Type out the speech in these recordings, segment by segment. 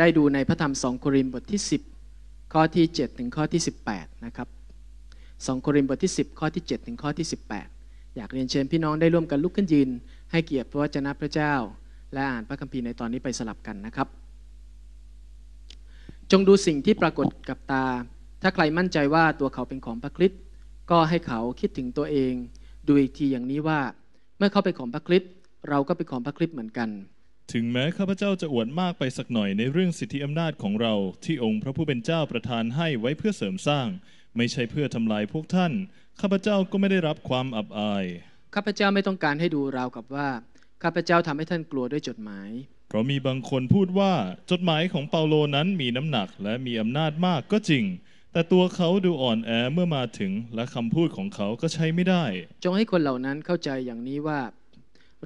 ได้ดูในพระธรรมสองโครินธ์บทที่ 10 ข้อที่ 7 ถึงข้อที่18 นะครับสองโครินธ์บทที่ 10 ข้อที่ 7 ถึงข้อที่ 18 อยากเรียนเชิญพี่น้องได้ร่วมกันลุกขึ้นยืนให้เกียรติพระวจนะพระเจ้า และอ่านพระคัมภีร์ในตอนนี้ไปสลับกันนะครับ จงดูสิ่งที่ปรากฏกับตา ถ้าใครมั่นใจว่าตัวเขาเป็นของพระคริสต์ก็ให้เขาคิดถึงตัวเองดูอีกทีอย่างนี้ว่า เมื่อเขาเป็นของพระคริสต์เราก็เป็นของพระคริสต์เหมือนกันถึงแม้ข้าพเจ้าจะอวดมากไปสักหน่อยในเรื่องสิทธิอำนาจของเราที่องค์พระผู้เป็นเจ้าประทานให้ไว้เพื่อเสริมสร้าง ไม่ใช่เพื่อทำลายพวกท่านข้าพเจ้าก็ไม่ได้รับความอับอายข้าพเจ้าไม่ต้องการให้ดูราวกับว่าข้าพเจ้าทำให้ท่านกลัวด้วยจดหมายเพราะมีบางคนพูดว่า จดหมายของเปาโลนั้นมีน้ำหนัก และมีอำนาจมากก็จริง แต่ตัวเขาดูอ่อนแอเมื่อมาถึงและคำพูดของเขาก็ใช้ไม่ได้ จงให้คนเหล่านั้นเข้าใจอย่างนี้ว่า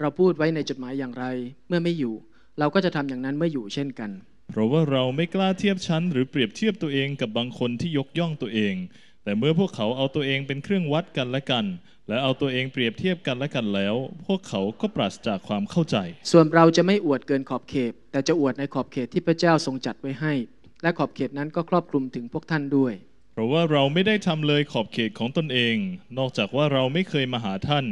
เราพูดไว้ในจดหมายอย่างไร เมื่อไม่อยู่ เราก็จะทำอย่างนั้นเมื่ออยู่เช่นกัน เพราะว่าเราไม่กล้าเทียบชั้น หรือเปรียบเทียบตัวเองกับบางคนที่ยกย่องตัวเอง แต่เมื่อพวกเขาเอาตัวเองเป็นเครื่องวัดกันและกัน และเอาตัวเองเปรียบเทียบกันและกันแล้ว พวกเขาก็ปราศจากความเข้าใจ ส่วนเราจะไม่อวดเกินขอบเขต แต่จะอวดในขอบเขตที่พระเจ้าทรงจัดไว้ให้ และขอบเขตนั้นก็ครอบคลุมถึงพวกท่านด้วย เพราะว่าเราไม่ได้ทำเลยขอบเขตของตนเอง นอกจากว่าเราไม่เคยมาหาท่าน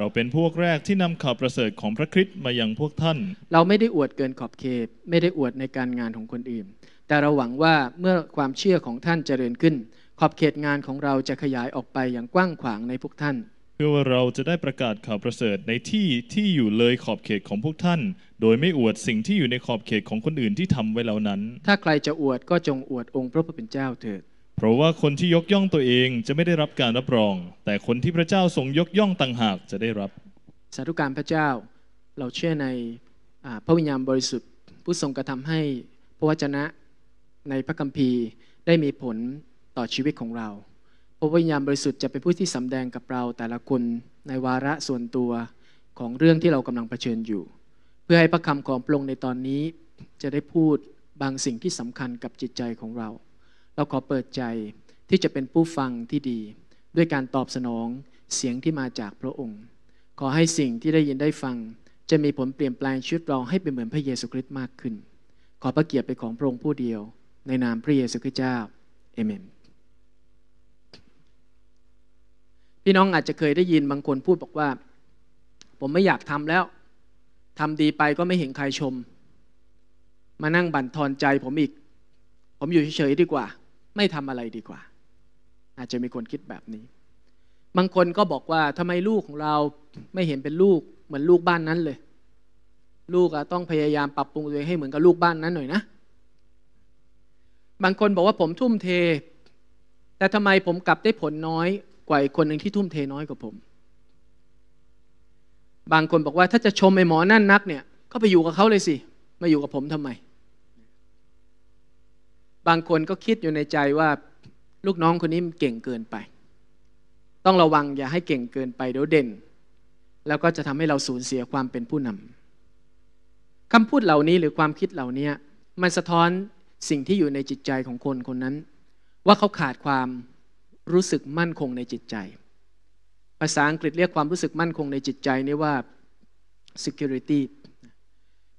เราเป็นพวกแรกที่นำข่าวประเสริฐของพระคริสต์มายังพวกท่าน เราไม่ได้อวดเกินขอบเขตไม่ได้อวดในการงานของคนอื่น แต่เราหวังว่าเมื่อความเชื่อของท่านเจริญขึ้น ขอบเขตงานของเราจะขยายออกไปอย่างกว้างขวางในพวกท่าน เพื่อว่าเราจะได้ประกาศข่าวประเสริฐในที่ที่อยู่เลยขอบเขตของพวกท่าน โดยไม่อวดสิ่งที่อยู่ในขอบเขตของคนอื่นที่ทำไว้เหล่านั้น ถ้าใครจะอวดก็จงอวดองค์พระผู้เป็นเจ้าเถิดเพราะว่าคนที่ยกย่องตัวเองจะไม่ได้รับการรับรอง แต่คนที่พระเจ้าทรงยกย่องต่างหากจะได้รับ สาธุการพระเจ้า เราเชื่อในพระวิญญาณบริสุทธิ์ผู้ทรงกระทำให้พระวจนะในพระคัมภีร์ได้มีผลต่อชีวิตของเรา พระวิญญาณบริสุทธิ์จะเป็นผู้ที่สำแดงกับเราแต่ละคนในวาระส่วนตัวของเรื่องที่เรากำลังเผชิญอยู่ เพื่อให้พระคำของพระองค์ในตอนนี้จะได้พูดบางสิ่งที่สำคัญกับจิตใจของเราเราขอเปิดใจที่จะเป็นผู้ฟังที่ดี ด้วยการตอบสนองเสียงที่มาจากพระองค์ ขอให้สิ่งที่ได้ยินได้ฟัง จะมีผลเปลี่ยนแปลงชีวิตเราให้เป็นเหมือนพระเยซูคริสต์มากขึ้น ขอพระเกียรติไปของพระองค์ผู้เดียว ในนามพระเยซูคริสต์เจ้าเอเมนพี่น้องอาจจะเคยได้ยินบางคนพูดบอกว่า ผมไม่อยากทำแล้ว ทำดีไปก็ไม่เห็นใครชม มานั่งบั่นทอนใจผมอีกผมอยู่เฉยๆดีกว่าไม่ทำอะไรดีกว่า อาจจะมีคนคิดแบบนี้ บางคนก็บอกว่าทำไมลูกของเราไม่เห็นเป็นลูกเหมือนลูกบ้านนั้นเลย ลูกต้องพยายามปรับปรุงตัวเองให้เหมือนกับลูกบ้านนั้นหน่อยนะ บางคนบอกว่าผมทุ่มเท แต่ทำไมผมกลับได้ผลน้อยกว่าอีกคนหนึ่งที่ทุ่มเทน้อยกว่าผม บางคนบอกว่าถ้าจะชมไอ้หมอนั่นนักเนี่ยก็ไปอยู่กับเขาเลยสิ มาอยู่กับผมทำไมบางคนก็คิดอยู่ในใจว่าลูกน้องคนนี้มันเก่งเกินไป ต้องระวังอย่าให้เก่งเกินไปเดี๋ยวเด่น แล้วก็จะทำให้เราสูญเสียความเป็นผู้นำ คำพูดเหล่านี้หรือความคิดเหล่านี้มันสะท้อนสิ่งที่อยู่ในจิตใจของคนคนนั้น ว่าเขาขาดความรู้สึกมั่นคงในจิตใจ ภาษาอังกฤษเรียกความรู้สึกมั่นคงในจิตใจนี้ว่า security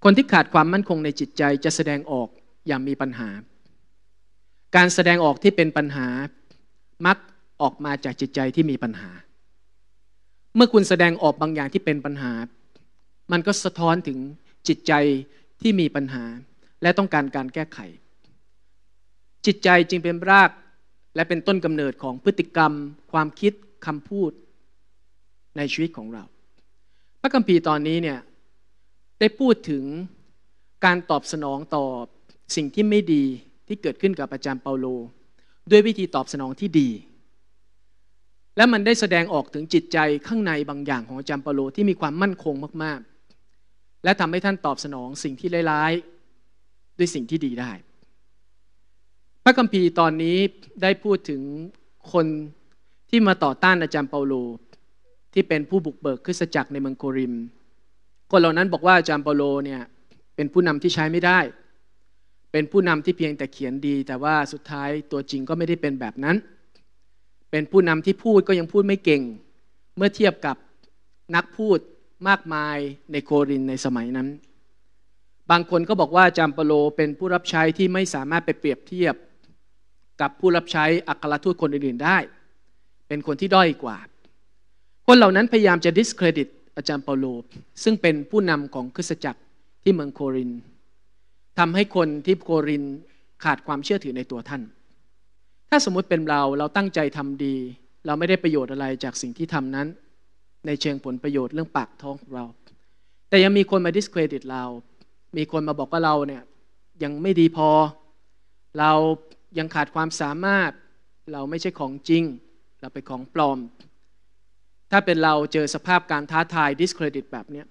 คนที่ขาดความมั่นคงในจิตใจจะแสดงออกอย่างมีปัญหาการแสดงออกที่เป็นปัญหามักออกมาจากจิตใจที่มีปัญหา เมื่อคุณแสดงออกบางอย่างที่เป็นปัญหา มันก็สะท้อนถึงจิตใจที่มีปัญหา และต้องการการแก้ไข จิตใจจึงเป็นรากและเป็นต้นกำเนิดของพฤติกรรมความคิดคำพูดในชีวิตของเรา พระคัมภีร์ตอนนี้เนี่ยได้พูดถึงการตอบสนองต่อสิ่งที่ไม่ดีที่เกิดขึ้นกับอาจารย์เปาโล ด้วยวิธีตอบสนองที่ดี และมันได้แสดงออกถึงจิตใจข้างในบางอย่างของอาจารย์เปาโลที่มีความมั่นคงมาก ๆ และทำให้ท่านตอบสนองสิ่งที่ร้ายๆด้วยสิ่งที่ดีได้ พระคัมภีร์ตอนนี้ได้พูดถึงคนที่มาต่อต้านอาจารย์เปาโล ที่เป็นผู้บุกเบิกคริสตจักรในเมืองโครินคนเหล่านั้นบอกว่าอาจารย์เปาโลเนี่ยเป็นผู้นำที่ใช้ไม่ได้เป็นผู้นำที่เพียงแต่เขียนดีแต่ว่าสุดท้ายตัวจริงก็ไม่ได้เป็นแบบนั้น เป็นผู้นำที่พูดก็ยังพูดไม่เก่งเมื่อเทียบกับนักพูดมากมายในโครินในสมัยนั้น บางคนก็บอกว่าจามเปโลเป็นผู้รับใช้ที่ไม่สามารถไปเปรียบเทียบกับผู้รับใช้อัครทูตคนอื่นๆ ได้ เป็นคนที่ด้อยกว่า คนเหล่านั้นพยายามจะดิสเครดิต อาจารย์เปาโลซึ่งเป็นผู้นำของคริสตจักรที่เมืองโครินธทำให้คนที่โกรินขาดความเชื่อถือในตัวท่าน ถ้าสมมุติเป็นเรา เราตั้งใจทำดี เราไม่ได้ประโยชน์อะไรจากสิ่งที่ทำนั้น ในเชิงผลประโยชน์เรื่องปากท้องของเรา แต่ยังมีคนมาดิสเครดิตเรา มีคนมาบอกว่าเราเนี่ยยังไม่ดีพอ เรายังขาดความสามารถ เราไม่ใช่ของจริง เราเป็นของปลอม ถ้าเป็นเราเจอสภาพการท้าทายดิสเครดิตแบบนี้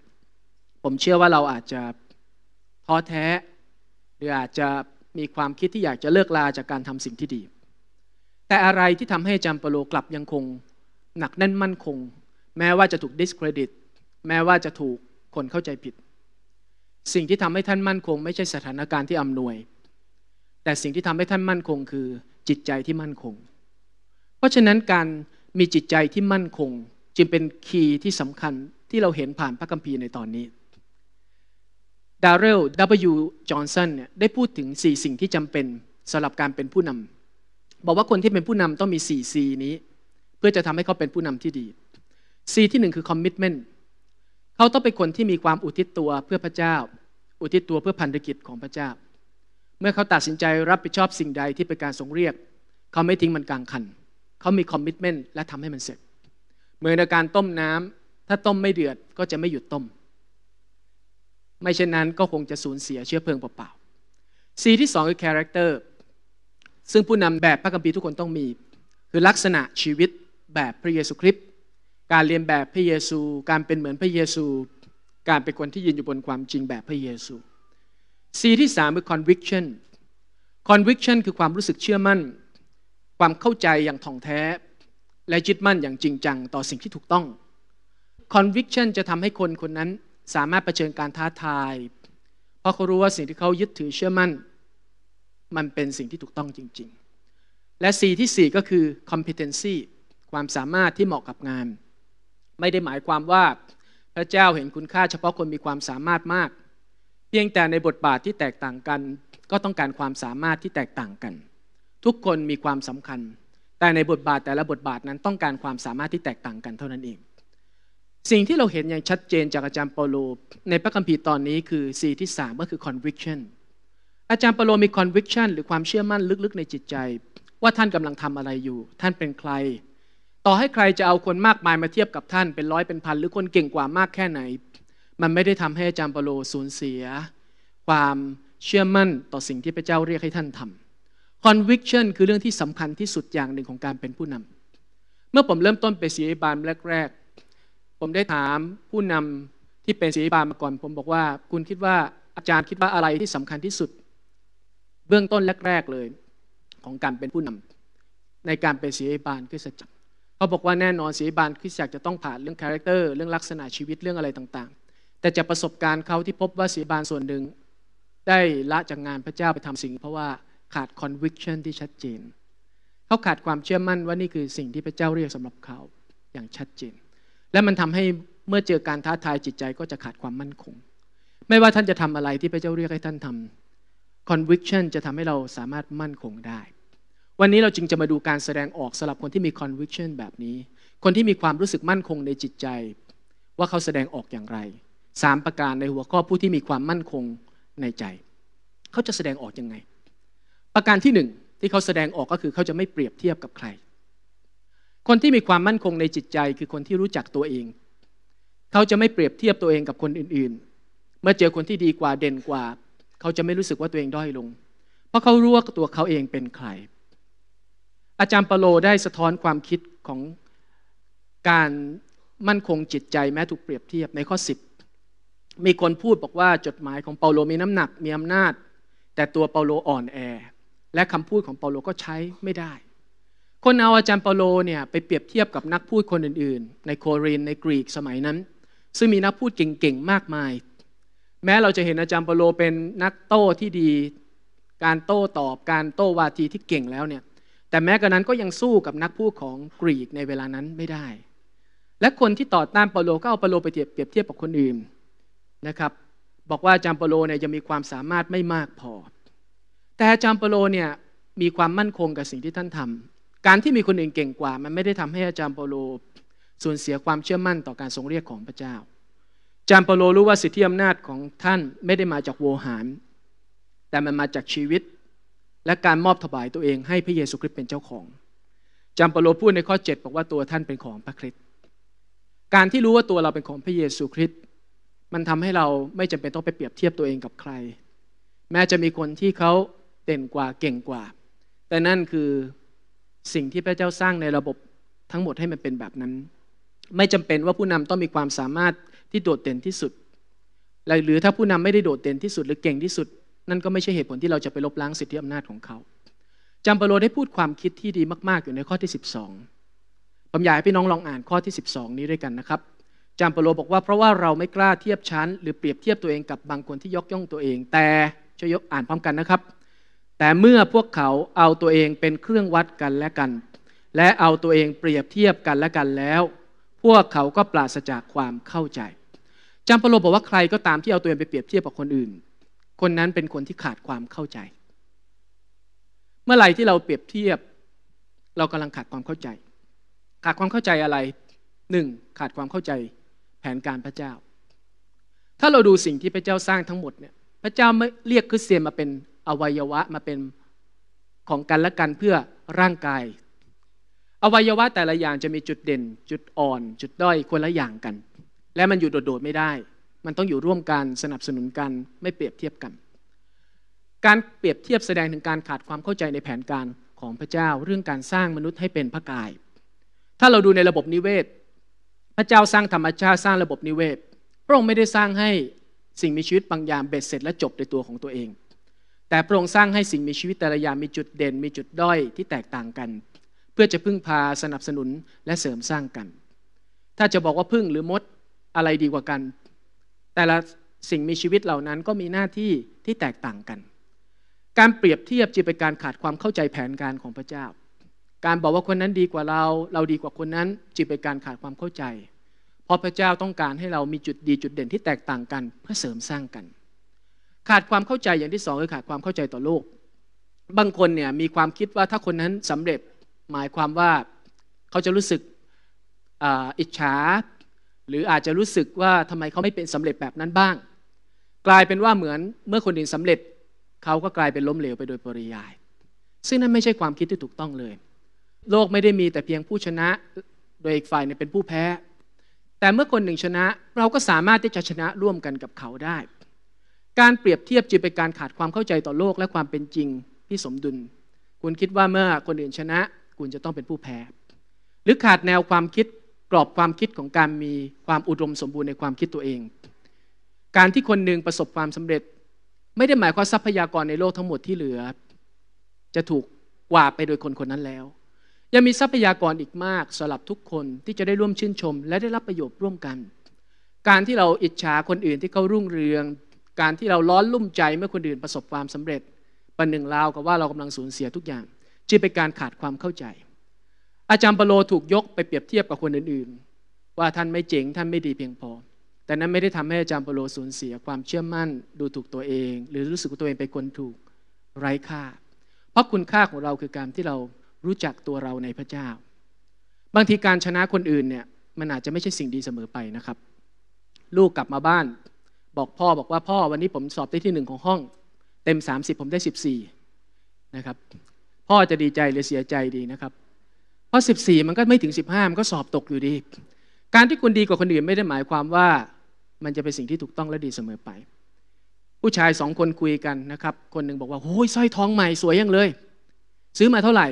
ผมเชื่อว่าเราอาจจะท้อแท้หรืออาจจะมีความคิดที่อยากจะเลิกลาจากการทำสิ่งที่ดี แต่อะไรที่ทำให้จัมปโลกลับยังคง หนักแน่นมั่นคงแม้ว่าจะถูกดิสเครดิตแม้ว่าจะถูกคนเข้าใจผิด สิ่งที่ทำให้ท่านมั่นคง ไม่ใช่สถานการณ์ที่อำนวย แต่สิ่งที่ทำให้ท่านมั่นคงคือจิตใจที่มั่นคง เพราะฉะนั้นการมีจิตใจที่มั่นคง จึงเป็นคีย์ที่สำคัญที่เราเห็นผ่านพระคัมภีร์ในตอนนี้ดาร์เรลูจอห์นสันเนี่ยได้พูดถึง 4 สิ่งที่จำเป็นสำหรับการเป็นผู้นำบอกว่าคนที่เป็นผู้นำต้องมี 4C นี้ เพื่อจะทำให้เขาเป็นผู้นำที่ดี C ที่ 1 คือคอมมิชเมนต์เขาต้องเป็นคนที่มีความอุทิศตัวเพื่อพระเจ้า อุทิศตัวเพื่อพันธกิจของพระเจ้า เมื่อเขาตัดสินใจรับผิดชอบสิ่งใดที่เป็นการทรงเรียก เขาไม่ทิ้งมันกลางคันเขา มีคอมมิชเมนต์และทำให้มันเสร็จ เหมือนในการต้มน้ำถ้าต้มไม่เดือดก็จะไม่หยุดต้มไม่เช่นนั้นก็คงจะสูญเสียเชื้อเพลิงเปล่าๆ C ที่ 2 คือ character ซึ่งผู้นำแบบพระกัมพีทุกคนต้องมี คือลักษณะชีวิตแบบพระเยซูคริสต์ การเรียนแบบพระเยซู การเป็นเหมือนพระเยซู การเป็นคนที่ยืนอยู่บนความจริงแบบพระเยซู C ที่ 3 คือ conviction conviction คือความรู้สึกเชื่อมั่น ความเข้าใจอย่างท่องแท้ และยึดมั่นอย่างจริงจังต่อสิ่งที่ถูกต้อง conviction จะทำให้คนคนนั้นสามารถเผชิญการท้าทาย เพราะเขารู้ว่าสิ่งที่เขายึดถือเชื่อมั่น มันเป็นสิ่งที่ถูกต้องจริงๆ และ C ที่4 ก็คือ competency ความสามารถที่เหมาะกับงาน ไม่ได้หมายความว่า พระเจ้าเห็นคุณค่าเฉพาะคนมีความสามารถมาก เพียงแต่ในบทบาทที่แตกต่างกัน ก็ต้องการความสามารถที่แตกต่างกัน ทุกคนมีความสำคัญ แต่ในบทบาทแต่ละบทบาทนั้นต้องการความสามารถที่แตกต่างกันเท่านั้นเองสิ่งที่เราเห็นอย่างชัดเจนจากอาจารย์เปาโลในพระคัมภีร์ตอนนี้คือสีที่สามก็คือ conviction อาจารย์เปาโลมี conviction หรือความเชื่อมั่นลึกๆ ในจิตใจ ว่าท่านกำลังทำอะไรอยู่ ท่านเป็นใคร ต่อให้ใครจะเอาคนมากมายมาเทียบกับท่าน เป็นร้อยเป็นพันหรือคนเก่งกว่ามากแค่ไหน มันไม่ได้ทำให้อาจารย์เปาโลสูญเสีย ความเชื่อมั่นต่อสิ่งที่พระเจ้าเรียกให้ท่านทำ conviction คือเรื่องที่สำคัญที่สุดอย่างหนึ่งของการเป็นผู้นำเมื่อผมเริ่มต้นไปสีบานแรกๆผมได้ถามผู้นำที่เป็นศิิบาลมาก่อน ผมบอกว่าคุณคิดว่าอาจารย์คิดว่าอะไรที่สำคัญที่สุด เบื้องต้นแรกๆเลยของการเป็นผู้นำในการเป็นศิิบาลคริสตจักรเขาบอกว่าแน่นอนศิิบาลคริสตจักรจะต้องผ่านเรื่องคาแรคเตอร์เรื่องลักษณะชีวิตเรื่องอะไรต่างๆ แต่จากประสบการณ์เขาที่พบว่าศิิบาลส่วนหนึ่ง ได้ละจากงานพระเจ้าไปทำสิ่ง เพราะว่าขาด conviction ที่ชัดเจน เขาขาดความเชื่อมั่นว่านี่คือสิ่งที่พระเจ้าเรียกสำหรับเขาอย่างชัดเจนและมันทำให้เมื่อเจอการท้าทายจิตใจก็จะขาดความมั่นคง ไม่ว่าท่านจะทำอะไรที่พระเจ้าเรียกให้ท่านทำ conviction จะทำให้เราสามารถมั่นคงได้ วันนี้เราจึงจะมาดูการแสดงออกสำหรับคนที่มี conviction แบบนี้ คนที่มีความรู้สึกมั่นคงในจิตใจ ว่าเขาแสดงออกอย่างไรสามประการในหัวข้อผู้ที่มีความมั่นคงในใจ เขาจะแสดงออกยังไง ประการที่หนึ่งที่เขาแสดงออกก็คือเขาจะไม่เปรียบเทียบกับใครคนที่มีความมั่นคงในจิตใจ คือคนที่รู้จักตัวเอง เขาจะไม่เปรียบเทียบตัวเองกับคนอื่น ๆ เมื่อเจอคนที่ดีกว่าเด่นกว่า เขาจะไม่รู้สึกว่าตัวเองด้อยลง เพราะเขารู้ว่าตัวเขาเองเป็นใคร อาจารย์เปโลได้สะท้อนความคิดของการมั่นคงจิตใจแม้ถูกเปรียบเทียบ ในข้อ10มีคนพูดบอกว่าจดหมายของเปาโลมีน้ำหนักมีอำนาจ แต่ตัวเปาโลอ่อนแอ และคำพูดของเปาโลก็ใช้ไม่ได้คนเอาอาจารย์เปาโลเนี่ยไปเปรียบเทียบกับนักพูดคนอื่นๆ ในโครินในกรีกสมัยนั้น ซึ่งมีนักพูดเก่ง ๆ มากมาย แม้เราจะเห็นอาจารย์เปาโลเป็นนักโต้ที่ดีการโต้ตอบการโต้วาทีที่เก่งแล้วเนี่ยแต่แม้กระนั้นก็ยังสู้กับนักพูดของกรีกในเวลานั้นไม่ได้ และคนที่ต่อต้านเปาโลก็เอาเปาโลไปเปรียบเทียบกับคนอื่นนะครับบอกว่าอาจารย์เปาโลเนี่ยยังมีความสามารถไม่มากพอ แต่อาจารย์เปาโลเนี่ยมีความมั่นคงกับสิ่งที่ท่านทำการที่มีคนอื่นเก่งกว่ามันไม่ได้ทำให้อาจารย์เปโลสูญเสียความเชื่อมั่นต่อการทรงเรียกของพระเจ้า อาจารย์เปโลรู้ว่าสิทธิอำนาจของท่าน ไม่ได้มาจากโวหาร แต่มันมาจากชีวิต และการมอบถวายตัวเองให้พระเยซูคริสต์เป็นเจ้าของ อาจารย์เปโลพูดในข้อ7บอกว่าตัวท่านเป็นของพระคริสต์การที่รู้ว่าตัวเราเป็นของพระเยซูคริสต์มันทำให้เราไม่จำเป็นต้องไปเปรียบเทียบตัวเองกับใคร แม้จะมีคนที่เขาเด่นกว่าเก่งกว่า แต่นั่นคือสิ่งที่พระเจ้าสร้างในระบบทั้งหมดให้มันเป็นแบบนั้น ไม่จำเป็นว่าผู้นำต้องมีความสามารถที่โดดเด่นที่สุดหรือถ้าผู้นำไม่ได้โดดเด่นที่สุดหรือเก่งที่สุด นั่นก็ไม่ใช่เหตุผลที่เราจะไปลบล้างสิทธิอำนาจของเขาจำเปโลได้พูดความคิดที่ดีมาก ๆ อยู่ในข้อที่ 12ผมอยากให้พี่น้องลองอ่านข้อที่ 12 นี้ด้วยกันนะครับจำเปโลบอกว่าเพราะว่าเราไม่กล้าเทียบชั้น หรือเปรียบเทียบตัวเองกับบางคนที่ยกย่องตัวเอง แต่ช่วยยกอ่านพร้อมกันนะครับแต่เมื่อพวกเขาเอาตัวเองเป็นเครื่องวัดกันและกัน และเอาตัวเองเปรียบเทียบกันและกันแล้ว พวกเขาก็ปราศจากความเข้าใจ จำปโลบอกว่าใครก็ตามที่เอาตัวเองไปเปรียบเทียบกับคนอื่น คนนั้นเป็นคนที่ขาดความเข้าใจ เมื่อไหร่ที่เราเปรียบเทียบเรากำลังขาดความเข้าใจ ขาดความเข้าใจอะไรหนึ่งขาดความเข้าใจแผนการพระเจ้า ถ้าเราดูสิ่งที่พระเจ้าสร้างทั้งหมดเนี่ย พระเจ้าไม่เรียกคริสเตียนมาเป็นอวัยวะมาเป็นของกันและกันเพื่อร่างกาย อวัยวะแต่ละอย่างจะมีจุดเด่น จุดอ่อน จุดด้อยคนละอย่างกัน และมันอยู่โดดๆไม่ได้ มันต้องอยู่ร่วมกันสนับสนุนกันไม่เปรียบเทียบกัน การเปรียบเทียบแสดงถึงการขาดความเข้าใจในแผนการของพระเจ้าเรื่องการสร้างมนุษย์ให้เป็นพระกาย ถ้าเราดูในระบบนิเวศ พระเจ้าสร้างธรรมชาติสร้างระบบนิเวศ พระองค์ไม่ได้สร้างให้สิ่งมีชีวิตบางอย่างเบ็ดเสร็จและจบในตัวของตัวเองแต่พระองค์สร้างให้สิ่งมีชีวิตแต่ละอย่างมีจุดเด่น มีจุดด้อยที่แตกต่างกัน เพื่อจะพึ่งพาสนับสนุนและเสริมสร้างกัน ถ้าจะบอกว่าพึ่งหรือมดอะไรดีกว่ากัน แต่ละสิ่งมีชีวิตเหล่านั้นก็มีหน้าที่ที่แตกต่างกัน การเปรียบเทียบจะเป็นการขาดความเข้าใจแผนการของพระเจ้า การบอกว่าคนนั้นดีกว่าเรา เราดีกว่าคนนั้นจะเป็นการขาดความเข้าใจ เพราะพระเจ้าต้องการให้เรามีจุดดีจุดเด่นที่แตกต่างกันเพื่อเสริมสร้างกันขาดความเข้าใจอย่างที่สองคือขาดความเข้าใจต่อโลก บางคนเนี่ยมีความคิดว่าถ้าคนนั้นสำเร็จหมายความว่าเขาจะรู้สึกอิจฉาหรืออาจจะรู้สึกว่าทำไมเขาไม่เป็นสำเร็จแบบนั้นบ้าง กลายเป็นว่าเหมือนเมื่อคนอื่นสำเร็จ เขาก็กลายเป็นล้มเหลวไปโดยปริยาย ซึ่งนั่นไม่ใช่ความคิดที่ถูกต้องเลย โลกไม่ได้มีแต่เพียงผู้ชนะโดยอีกฝ่ายเนี่ยเป็นผู้แพ้แต่เมื่อคนหนึ่งชนะเราก็สามารถที่จะชนะร่วมกันกับเขาได้การเปรียบเทียบจึงเป็นการขาดความเข้าใจต่อโลกและความเป็นจริงที่สมดุล คุณคิดว่าเมื่อคนอื่นชนะ คุณจะต้องเป็นผู้แพ้ หรือขาดแนวความคิดกรอบความคิดของการมีความอุดมสมบูรณ์ในความคิดตัวเอง การที่คนหนึ่งประสบความสำเร็จ ไม่ได้หมายความทรัพยากรในโลกทั้งหมดที่เหลือ จะถูกกว่าไปโดยคนคนนั้นแล้ว ยังมีทรัพยากรอีกมากสำหรับทุกคนที่จะได้ร่วมชื่นชม และได้รับประโยชน์ร่วมกัน การที่เราอิจฉาคนอื่นที่เขารุ่งเรืองการที่เราร้อนลุ่มใจเมื่อคนอื่นประสบความสำเร็จประหนึ่งราวกับว่าเรากำลังสูญเสียทุกอย่างจึงเป็นการขาดความเข้าใจ อาจารย์ปโลถูกยกไปเปรียบเทียบกับคนอื่นๆ ว่าท่านไม่เจ๋งท่านไม่ดีเพียงพอ แต่นั้นไม่ได้ทำให้อาจารย์ปโลสูญเสียความเชื่อมั่น ดูถูกตัวเอง หรือรู้สึกตัวเองเป็นคนถูกไร้ค่า เพราะคุณค่าของเราคือการที่เรารู้จักตัวเราในพระเจ้า บางทีการชนะคนอื่นเนี่ยมันอาจจะไม่ใช่สิ่งดีเสมอไปนะครับ ลูกกลับมาบ้านบอกพ่อบอกว่าพ่อวันนี้ผมสอบได้ที่หนึ่งของห้องเต็ม 30 ผมได้ 14 นะครับ พ่อจะดีใจหรือเสียใจดีนะครับเพราะ 14 มันก็ไม่ถึง15มันก็สอบตกอยู่ดี การที่คุณดีกว่าคนอื่นไม่ได้หมายความว่า มันจะเป็นสิ่งที่ถูกต้องและดีเสมอไป ผู้ชายสองคนคุยกันนะครับ คนหนึ่งบอกว่าโอ้ยสร้อยทองใหม่สวยยังเลย ซื้อมาเท่าไหร่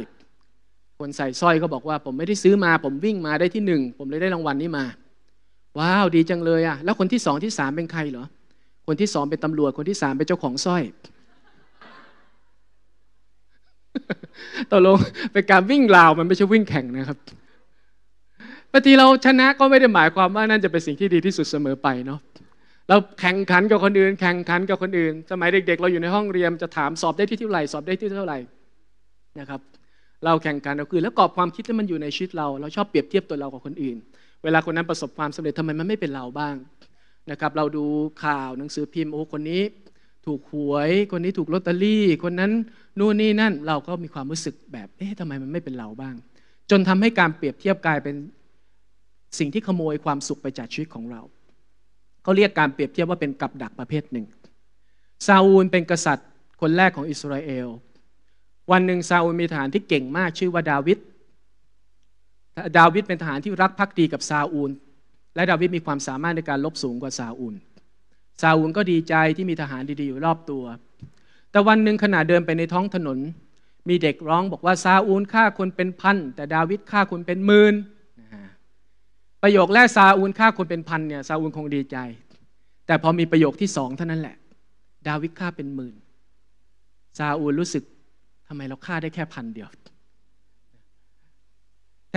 คนใส่สร้อยก็บอกว่า ผมไม่ได้ซื้อมา ผมวิ่งมาได้ที่หนึ่งผมเลยได้รางวัลนนี้มาว้าวดีจังเลยอ่ะแล้ว คนที่สองที่สามเป็นใครเหรอคนที่สองเป็นตำรวจคนที่สามเป็นเจ้าของสร้อยตกลงเป็นการวิ่งราวมันไม่ใช่วิ่งแข่งนะครับบางทีเราชนะก็ไม่ได้หมายความว่านั่นจะเป็นสิ่งที่ดีที่สุดเสมอไปเนาะเราแข่งขันกับคนอื่นแข่งขันกับคนอื่นสมัยเด็ก ๆ เราอยู่ในห้องเรียน จะถามสอบได้ที่เท่าไหร่สอบได้ที่เท่าไหร่นะครับ เราแข่งขันเราคือ แล้วกรอบความคิดที่มันอยู่ในชีวิตเราเรา ชอบเปรียบเทียบตัวเรา กับคนอื่นเวลาคนนั้นประสบความสำเร็จทำไมมันไม่เป็นเราบ้างนะครับ เราดูข่าวหนังสือพิมพ์โอ้คนนี้ถูกหวย คนนี้ถูกลอตเตอรี่ คนนั้นนู่นนี่นั่นเราก็มีความรู้สึกแบบเอ๊ะทำไมมันไม่เป็นเราบ้าง จนทำให้การเปรียบเทียบกลายเป็นสิ่งที่ขโมยความสุขไปจากชีวิตของเราเขาเรียกการเปรียบเทียบว่าเป็นกับดักประเภทหนึ่งซาอูลเป็นกษัตริย์คนแรกของอิสราเอลวันหนึ่งซาอูลมีทหารที่เก่งมากชื่อว่าดาวิดดาวิดเป็นทหารที่รักภักดีกับซาอูล และดาวิดมีความสามารถในการลบสูงกว่าซาอูลซาอูลก็ดีใจที่มีทหารดีๆอยู่รอบตัว แต่วันหนึ่งขณะเดินไปในท้องถนน มีเด็กร้องบอกว่าซาอูลฆ่าคนเป็นพันแต่ดาวิดฆ่าคนเป็นหมื่นประโยคแรกซาอูลฆ่าคนเป็นพันเนี่ยซาอูลคงดีใจ แต่พอมีประโยคที่สองเท่านั้นแหละ ดาวิดฆ่าเป็นหมื่นซาอูลรู้สึกทำไมเราฆ่าได้แค่พันเดียว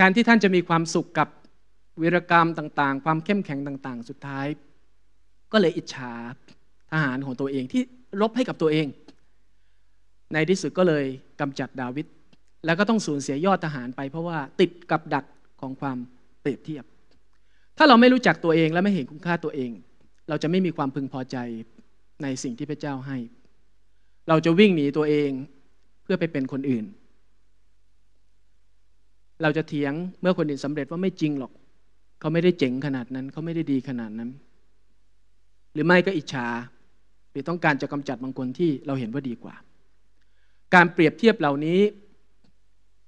แทนที่ท่านจะมีความสุขกับวีรกรรมต่างๆ ความเข้มแข็งต่างๆ สุดท้าย ก็เลยอิจฉาทหารของตัวเองที่รบให้กับตัวเอง ในที่สุดก็เลยกำจัดดาวิดแล้วก็ต้องสูญเสียยอดทหารไป เพราะว่าติดกับดักของความเปรียบเทียบ ถ้าเราไม่รู้จักตัวเองและไม่เห็นคุณค่าตัวเอง เราจะไม่มีความพึงพอใจในสิ่งที่พระเจ้าให้ เราจะวิ่งหนีตัวเองเพื่อไปเป็นคนอื่นเราจะเถียงเมื่อคนอื่นสำเร็จว่าไม่จริงหรอก เขาไม่ได้เจ๋งขนาดนั้น เขาไม่ได้ดีขนาดนั้น หรือไม่ก็อิจฉาหรือต้องการจะกำจัดบางคนที่เราเห็นว่าดีกว่า การเปรียบเทียบเหล่านี้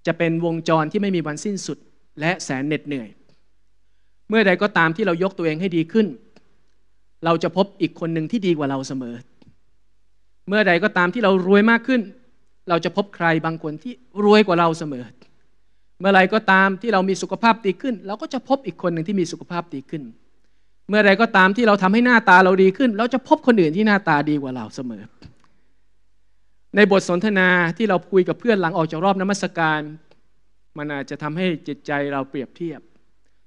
จะเป็นวงจรที่ไม่มีวันสิ้นสุดและแสนเหน็ดเหนื่อย เมื่อใดก็ตามที่เรายกตัวเองให้ดีขึ้น เราจะพบอีกคนหนึ่งที่ดีกว่าเราเสมอเมื่อใดก็ตามที่เรารวยมากขึ้น เราจะพบใครบางคนที่รวยกว่าเราเสมอเมื่อไรก็ตามที่เรามีสุขภาพดีขึ้น เราก็จะพบอีกคนหนึ่งที่มีสุขภาพดีขึ้น เมื่อไรก็ตามที่เราทำให้หน้าตาเราดีขึ้นเราจะพบคนอื่นที่หน้าตาดีกว่าเราเสมอ ในบทสนทนาที่เราคุยกับเพื่อนหลังออกจากรอบนมัสการมันอาจจะทำให้จิตใจเราเปรียบเทียบ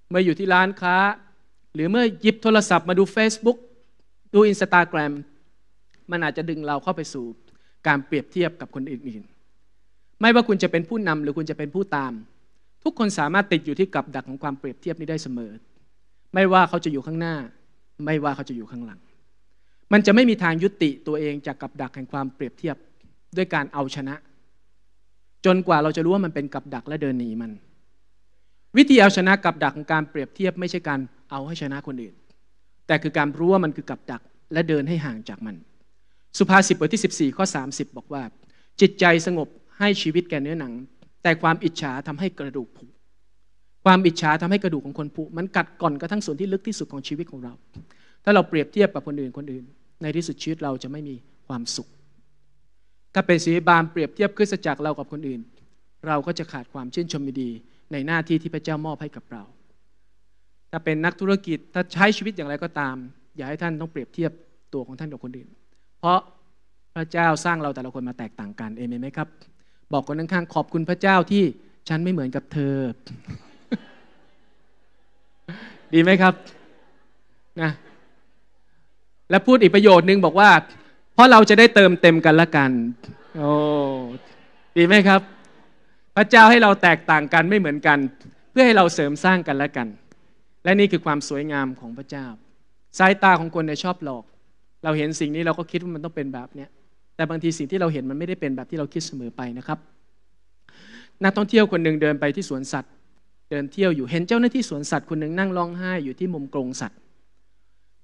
เมื่ออยู่ที่ร้านค้า หรือเมื่อหยิบโทรศัพท์ มาดู Facebook ดูอินสตาแกรมมันอาจจะดึงเราเข้าไปสู่การเปรียบเทียบกับคนอื่นๆไม่ว่าคุณจะเป็นผู้นำหรือคุณจะเป็นผู้ตามทุกคนสามารถติดอยู่ที่กับดักของความเปรียบเทียบนี้ได้เสมอ ไม่ว่าเขาจะอยู่ข้างหน้า ไม่ว่าเขาจะอยู่ข้างหลัง มันจะไม่มีทางยุติตัวเองจากกับดักแห่งความเปรียบเทียบด้วยการเอาชนะ จนกว่าเราจะรู้ว่ามันเป็นกับดักและเดินหนีมัน วิธีเอาชนะกับดักของการเปรียบเทียบไม่ใช่การเอาให้ชนะคนอื่น แต่คือการรู้ว่ามันคือกับดักและเดินให้ห่างจากมัน สุภาษิตบทที่14 ข้อ30 บอกว่า จิตใจสงบให้ชีวิตแก่เนื้อหนังแต่ความอิจฉาทำให้กระดูกผุ ความอิจฉาทำให้กระดูกของคนผุมันกัดก่อนกระทั่งส่วนที่ลึกที่สุดของชีวิตของเรา ถ้าเราเปรียบเทียบกับคนอื่นคนอื่น ในที่สุดชีวิตเราจะไม่มีความสุข ถ้าเป็นศีบามเปรียบเทียบคริสจักรเรากับคนอื่น เราก็จะขาดความชื่นชมดีในหน้าที่ที่พระเจ้ามอบให้กับเรา ถ้าเป็นนักธุรกิจถ้าใช้ชีวิตอย่างไรก็ตาม อย่าให้ท่านต้องเปรียบเทียบตัวของท่านกับคนอื่น เพราะพระเจ้าสร้างเราแต่ละคนมาแตกต่างกันเองไหมครับบอกคนข้างๆขอบคุณพระเจ้าที่ฉันไม่เหมือนกับเธอ ดีไหมครับ นะ และพูดอีกประโยชน์หนึ่งบอกว่า เพราะเราจะได้เติมเต็มกันละกัน โอ้ ดีไหมครับ พระเจ้าให้เราแตกต่างกันไม่เหมือนกัน เพื่อให้เราเสริมสร้างกันละกัน และนี่คือความสวยงามของพระเจ้า สายตาของคนเนี่ยชอบหลอก เราเห็นสิ่งนี้เราก็คิดว่ามันต้องเป็นแบบเนี้ยแต่บางที สิ่งที่เราเห็นมันไม่ได้เป็นแบบที่เราคิดเสมอไปนะครับ นักท่องเที่ยวคนหนึ่งเดินไปที่สวนสัตว์ เดินเที่ยวอยู่เห็นเจ้าหน้าที่สวนสัตว์ คนหนึ่งนั่งร้องไห้อยู่ที่มุมกรงสัตว์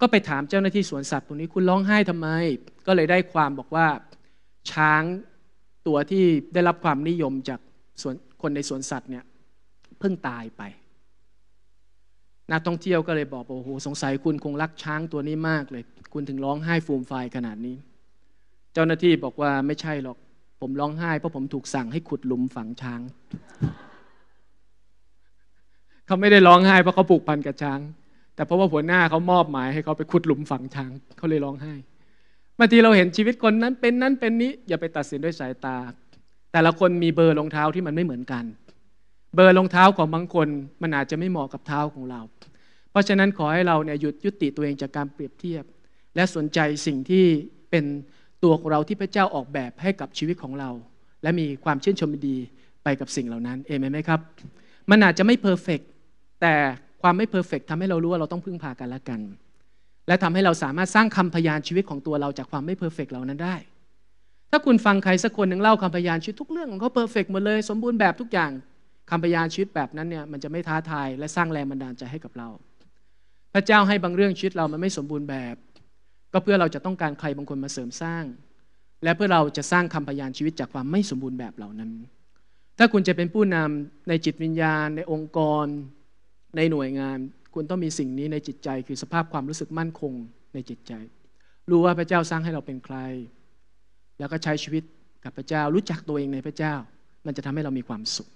ก็ไปถามเจ้าหน้าที่สวนสัตว์ตรงนี้คุณร้องไห้ทำไม ก็เลยได้ความบอกว่าช้างตัวที่ได้รับความนิยมจากสวนคนในสวนสัตว์เนี่ยเพิ่งตายไปนักท่องเที่ยวก็เลยบอกโอ้โหสงสัยคุณคงรักช้างตัวนี้มากเลย คุณถึงร้องไห้ฟูมไฟขนาดนี้เจ้าหน้าที่บอกว่าไม่ใช่หรอก ผมร้องไห้เพราะผมถูกสั่งให้ขุดหลุมฝังช้าง เขาไม่ได้ร้องไห้เพราะเขาปลูกพันกับช้าง แต่เพราะว่าหัวหน้าเขามอบหมายให้เขาไปขุดหลุมฝังช้างเขาเลยร้องไห้บางทีเราเห็นชีวิตคนนั้นเป็นนั้นเป็นนี้ อย่าไปตัดสินด้วยสายตาแต่ละคนมีเบอร์รองเท้าที่มันไม่เหมือนกัน เบอร์รองเท้าของบางคนมันอาจจะไม่เหมาะกับเท้าของเรา เพราะฉะนั้นขอให้เราเนี่ยหยุดยุติตัวเองจากการเปรียบเทียบ และสนใจสิ่งที่เป็นตัวของเราที่พระเจ้าออกแบบให้กับชีวิตของเรา และมีความชื่นชมดีไปกับสิ่งเหล่านั้นเอเมนไหมครับ มันอาจจะไม่เพอร์เฟกแต่ความไม่เพอร์เฟกทำให้เรารู้ว่าเราต้องพึ่งพากันและกัน และทำให้เราสามารถสร้างคำพยานชีวิตของตัวเราจากความไม่เพอร์เฟกเหล่านั้นได้ ถ้าคุณฟังใครสักคนหนึ่งเล่าคำพยานชีวิตทุกเรื่องของเขาเพอร์เฟกหมดเลยสมบูรณ์แบบทุกอย่างคำพยานชีวิตแบบนั้นเนี่ยมันจะไม่ท้าทายและสร้างแรงบันดาลใจให้กับเรา พระเจ้าให้บางเรื่องชีวิตเรามันไม่สมบูรณ์แบบก็เพื่อเราจะต้องการใครบางคนมาเสริมสร้าง และเพื่อเราจะสร้างคำพยานชีวิตจากความไม่สมบูรณ์แบบเหล่านั้น ถ้าคุณจะเป็นผู้นำในจิตวิญญาณ ในองค์กร ในหน่วยงานคุณต้องมีสิ่งนี้ในจิตใจ คือสภาพความรู้สึกมั่นคงในจิตใจ รู้ว่าพระเจ้าสร้างให้เราเป็นใคร แล้วก็ใช้ชีวิตกับพระเจ้ารู้จักตัวเองในพระเจ้า มันจะทำให้เรามีความสุข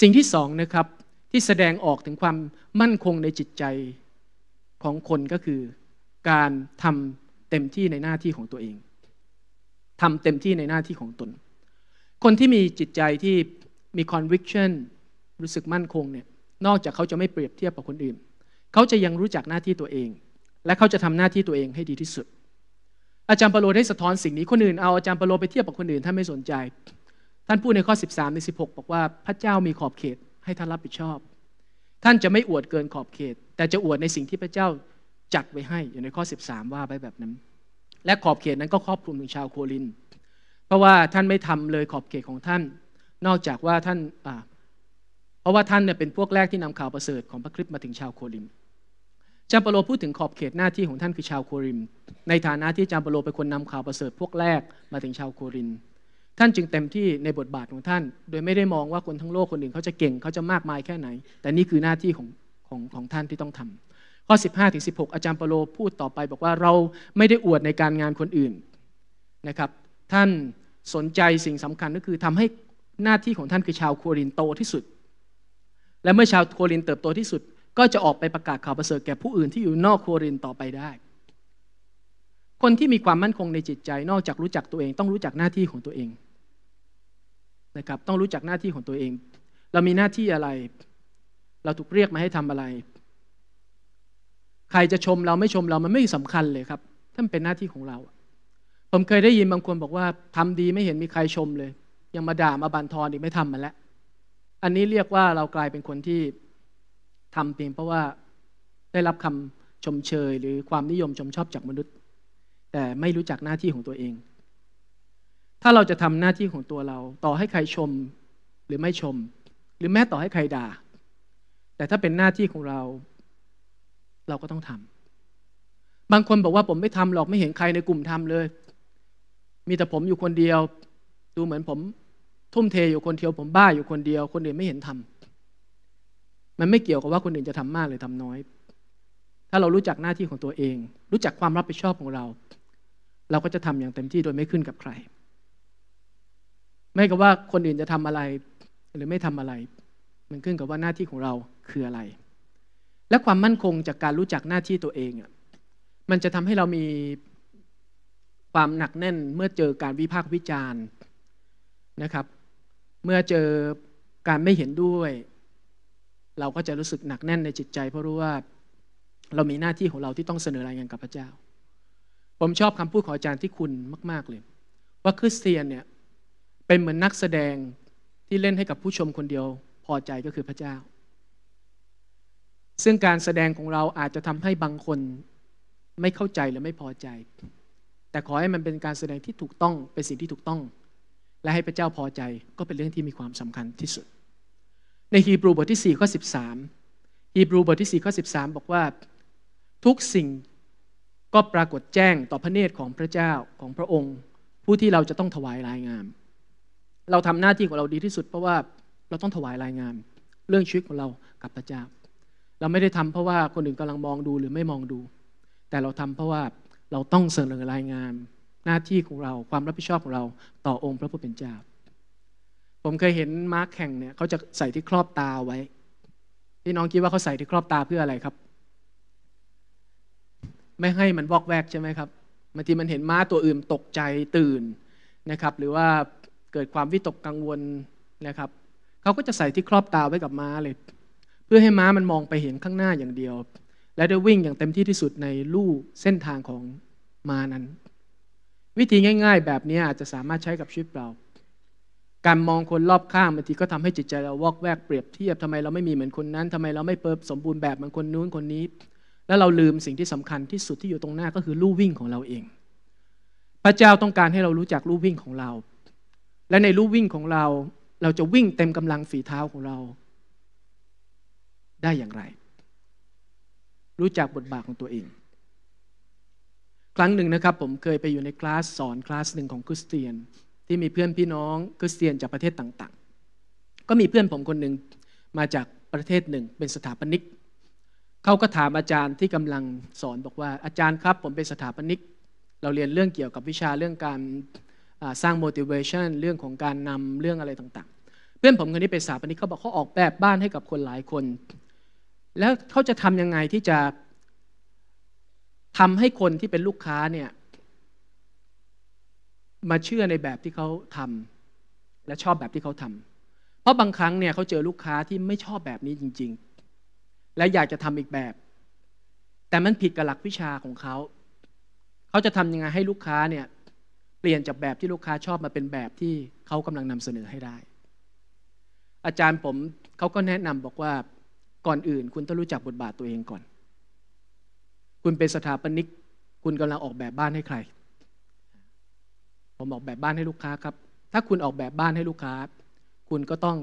สิ่งที่สองนะครับที่แสดงออกถึงความมั่นคงในจิตใจของคนก็คือการทำเต็มที่ในหน้าที่ของตัวเองทำเต็มที่ในหน้าที่ของตน คนที่มีจิตใจที่มี conviction รู้สึกมั่นคงเนี่ย นอกจากเขาจะไม่เปรียบเทียบกับคนอื่น เขาจะยังรู้จักหน้าที่ตัวเอง และเขาจะทำหน้าที่ตัวเองให้ดีที่สุด อาจารย์ปรโลได้สะท้อนสิ่งนี้คนอื่น เอาอาจารย์ปรโลไปเทียบกับคนอื่นท่านไม่สนใจ ท่านพูดในข้อ13ใน16 บอกว่าพระเจ้ามีขอบเขตให้ท่านรับผิดชอบ ท่านจะไม่อวดเกินขอบเขต แต่จะอวดในสิ่งที่พระเจ้าจัดไว้ให้อยู่ในข้อ 13 ว่าไว้แบบนั้น และขอบเขตนั้นก็ครอบคลุมถึงชาวโคลิน เพราะว่าท่านไม่ทำเลยขอบเขตของท่าน นอกจากว่าท่านเพราะว่าท่านเนี่ยเป็นพวกแรกที่นำข่าวประเสริฐของพระคริสต์มาถึงชาวโคลินจามเปโลพูดถึงขอบเขตหน้าที่ของท่านคือชาวโครินในฐานะที่จามเปโลเป็นคนนำข่าวประเสริฐพวกแรกมาถึงชาวโคริน ท่านจึงเต็มที่ในบทบาทของท่าน โดยไม่ได้มองว่าคนทั้งโลกคนอื่นเขาจะเก่งเขาจะมากมายแค่ไหน แต่นี่คือหน้าที่ของของของท่านที่ต้องทำข้อ15ถึง16 อาจารย์เปโลพูดต่อไปบอกว่าเราไม่ได้อวดในการงานคนอื่นนะครับ ท่านสนใจสิ่งสำคัญก็คือทำให้หน้าที่ของท่านคือชาวโครินโตที่สุด และเมื่อชาวโครินเติบโตที่สุด ก็จะออกไปประกาศข่าวประเสริฐแก่ผู้อื่นที่ อยู่นอกโครินต่อไปได้ คนที่มีความมั่นคงในจิตใจนอกจากรู้จักตัวเอง ต้องรู้จักหน้าที่ของตัวเองนะครับต้องรู้จักหน้าที่ของตัวเอง เรามีหน้าที่อะไร เราถูกเรียกมาให้ทำอะไรใครจะชมเราไม่ชมเรามันไม่สำคัญเลยครับท่านเป็นหน้าที่ของเรา ผมเคยได้ยินบางคนบอกว่าทำดีไม่เห็นมีใครชมเลย ยังมาด่ามาบันทอนอีกไม่ทำมันแล้วอันนี้เรียกว่าเรากลายเป็นคนที่ทำเพียงเพราะว่าได้รับคำชมเชยหรือความนิยมชมชอบจากมนุษย์ แต่ไม่รู้จักหน้าที่ของตัวเอง ถ้าเราจะทำหน้าที่ของตัวเรา ต่อให้ใครชมหรือไม่ชม หรือแม้ต่อให้ใครด่า แต่ถ้าเป็นหน้าที่ของเราเราก็ต้องทำ บางคนบอกว่าผมไม่ทำหรอกไม่เห็นใครในกลุ่มทำเลย มีแต่ผมอยู่คนเดียว ดูเหมือนผมทุ่มเทอยู่คนเดียวผมบ้าอยู่คนเดียว คนอื่นไม่เห็นทำ มันไม่เกี่ยวกับว่าคนอื่นจะทำมากหรือทำน้อย ถ้าเรารู้จักหน้าที่ของตัวเอง รู้จักความรับผิดชอบของเรา เราก็จะทำอย่างเต็มที่โดยไม่ขึ้นกับใคร ไม่กับว่าคนอื่นจะทำอะไรหรือไม่ทำอะไร มันขึ้นกับว่าหน้าที่ของเราคืออะไรและความมั่นคงจากการรู้จักหน้าที่ตัวเองมันจะทำให้เรามีความหนักแน่น เมื่อเจอการวิพากษ์วิจารณ์นะครับ เมื่อเจอการไม่เห็นด้วย เราก็จะรู้สึกหนักแน่นในจิตใจ เพราะรู้ว่าเรามีหน้าที่ของเราที่ต้องเสนอรายงานกับพระเจ้า ผมชอบคำพูดของอาจารย์ที่คุณมาก ๆเลยว่าคริสเตียนเนี่ยเป็นเหมือนนักแสดงที่เล่นให้กับผู้ชมคนเดียวพอใจก็คือพระเจ้าซึ่งการแสดงของเราอาจจะทำให้บางคนไม่เข้าใจหรือไม่พอใจ แต่ขอให้มันเป็นการแสดงที่ถูกต้องเป็นสิ่งที่ถูกต้อง และให้พระเจ้าพอใจก็เป็นเรื่องที่มีความสำคัญที่สุด ในฮีบรูบทที่4ข้อ13ฮีบรูบทที่4ข้อ13 บอกว่า ทุกสิ่งก็ปรากฏแจ้งต่อพระเนตรของพระเจ้าของพระองค์ ผู้ที่เราจะต้องถวายรายงาน เราทำหน้าที่ของเราดีที่สุด เพราะว่าเราต้องถวายรายงานเรื่องชีวิตของเรากับพระเจ้าเราไม่ได้ทำเพราะว่าคนอื่นกำลังมองดูหรือไม่มองดู แต่เราทำเพราะว่าเราต้องเสนอรายงาน หน้าที่ของเราความรับผิดชอบของเราต่อองค์พระผู้เป็นเจ้าผมเคยเห็นมาร์คแข่งเนี่ยเขาจะใส่ที่ครอบตาไว้พี่น้องคิดว่าเขาใส่ที่ครอบตาเพื่ออะไรครับ ไม่ให้มันวอกแวกใช่ไหมครับบางทีมันเห็นม้าตัวอื่นตกใจตื่นนะครับ หรือว่าเกิดความวิตกกังวลนะครับเขาก็จะใส่ที่ครอบตาไว้กับม้าเลยเพื่อให้ม้ามันมองไปเห็นข้างหน้าอย่างเดียว และได้วิ่งอย่างเต็มที่ที่สุดในลู่เส้นทางของม้านั้นวิธีง่าย ๆ แบบนี้อาจจะสามารถใช้กับชีวิตเราการมองคนรอบข้างบางทีก็ทำให้จิตใจเราวอกแวกเปรียบเทียบทำไมเราไม่มีเหมือนคนนั้น ทำไมเราไม่เปิบสมบูรณ์แบบเหมือนคนนู้นคนนี้ แล้วเราลืมสิ่งที่สำคัญที่สุดที่อยู่ตรงหน้าก็คือลู่วิ่งของเราเอง พระเจ้าต้องการให้เรารู้จักลู่วิ่งของเรา และในลู่วิ่งของเรา เราจะวิ่งเต็มกำลังฝีเท้าของเราได้อย่างไร รู้จักบทบาทของตัวเองครั้งหนึ่งนะครับผมเคยไปอยู่ในคลาสสอนคลาสหนึ่งของคริสเตียน ที่มีเพื่อนพี่น้องคริสเตียนจากประเทศต่าง ๆ ก็มีเพื่อนผมคนหนึ่งมาจากประเทศหนึ่งเป็นสถาปนิกเขาก็ถามอาจารย์ที่กำลังสอนบอกว่าอาจารย์ครับ ผมเป็นสถาปนิกเราเรียนเรื่องเกี่ยวกับวิชาเรื่องการสร้าง motivation เรื่องของการนำเรื่องอะไรต่าง ๆ เพื่อนผมคนนี้เป็นสถาปนิกเขาบอกเขาออกแบบบ้านให้กับคนหลายคนแล้วเขาจะทำยังไงที่จะทำให้คนที่เป็นลูกค้าเนี่ย มาเชื่อในแบบที่เขาทำและชอบแบบที่เขาทำ เพราะบางครั้งเนี่ยเขาเจอลูกค้าที่ไม่ชอบแบบนี้จริง ๆ และอยากจะทำอีกแบบ แต่มันผิดกับหลักวิชาของเขา เขาจะทำยังไงให้ลูกค้าเนี่ย เปลี่ยนจากแบบที่ลูกค้าชอบมาเป็นแบบที่เขากำลังนำเสนอให้ได้ อาจารย์ผมเขาก็แนะนำบอกว่าก่อนอื่น คุณต้องรู้จักบทบาทตัวเองก่อน คุณเป็นสถาปนิก คุณกำลังออกแบบบ้านให้ใคร ผมออกแบบบ้านให้ลูกค้าครับ ถ้าคุณออกแบบบ้านให้ลูกค้า คุณก็ต้อง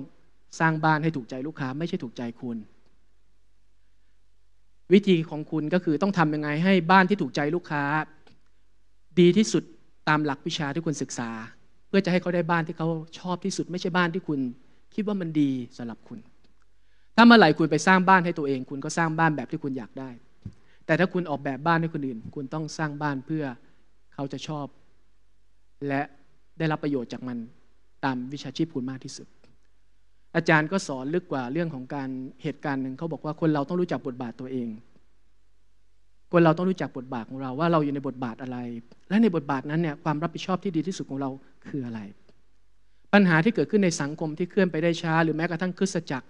สร้างบ้านให้ถูกใจลูกค้า ไม่ใช่ถูกใจคุณ วิธีของคุณก็คือต้องทำยังไงให้บ้านที่ถูกใจลูกค้า ดีที่สุดตามหลักวิชาที่คุณศึกษา เพื่อจะให้เขาได้บ้านที่เขาชอบที่สุด ไม่ใช่บ้านที่คุณ คิดว่ามันดีสำหรับคุณถ้าเมื่อไหร่คุณไปสร้างบ้านให้ตัวเอง คุณก็สร้างบ้านแบบที่คุณอยากได้ แต่ถ้าคุณออกแบบบ้านให้คนอื่น คุณต้องสร้างบ้านเพื่อเขาจะชอบ และได้รับประโยชน์จากมันตามวิชาชีพคุณมากที่สุด อาจารย์ก็สอนลึกกว่าเรื่องของการเหตุการณ์หนึ่งเขาบอกว่าคนเราต้องรู้จักบทบาทตัวเอง คนเราต้องรู้จักบทบาทของเรา ว่าเราอยู่ในบทบาทอะไร และในบทบาทนั้นเนี่ยความรับผิดชอบที่ดีที่สุดของเราคืออะไร ปัญหาที่เกิดขึ้นในสังคม ที่เคลื่อนไปได้ช้าหรือแม้กระทั่งคริสตจักร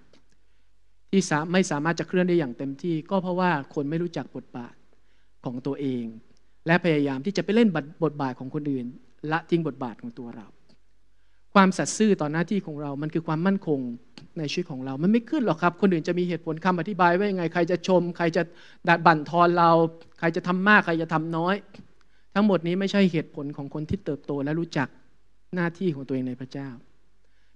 ที่ไม่สามารถจะเคลื่อนได้อย่างเต็มที่ ก็เพราะว่าคนไม่รู้จักบทบาทของตัวเอง และพยายามที่จะไปเล่นบทบาทของคนอื่น ละทิ้งบทบาทของตัวเรา ความสัตย์ซื่อต่อหน้าที่ของเรา มันคือความมั่นคงในชีวิตของเรา มันไม่ขึ้นหรอกครับ คนอื่นจะมีเหตุผลคำอธิบายว่ายังไง ใครจะชม ใครจะดัดบั่นทอนเรา ใครจะทำมากใครจะทำน้อย ทั้งหมดนี้ไม่ใช่เหตุผลของคนที่เติบโตและรู้จักหน้าที่ของตัวเองในพระเจ้า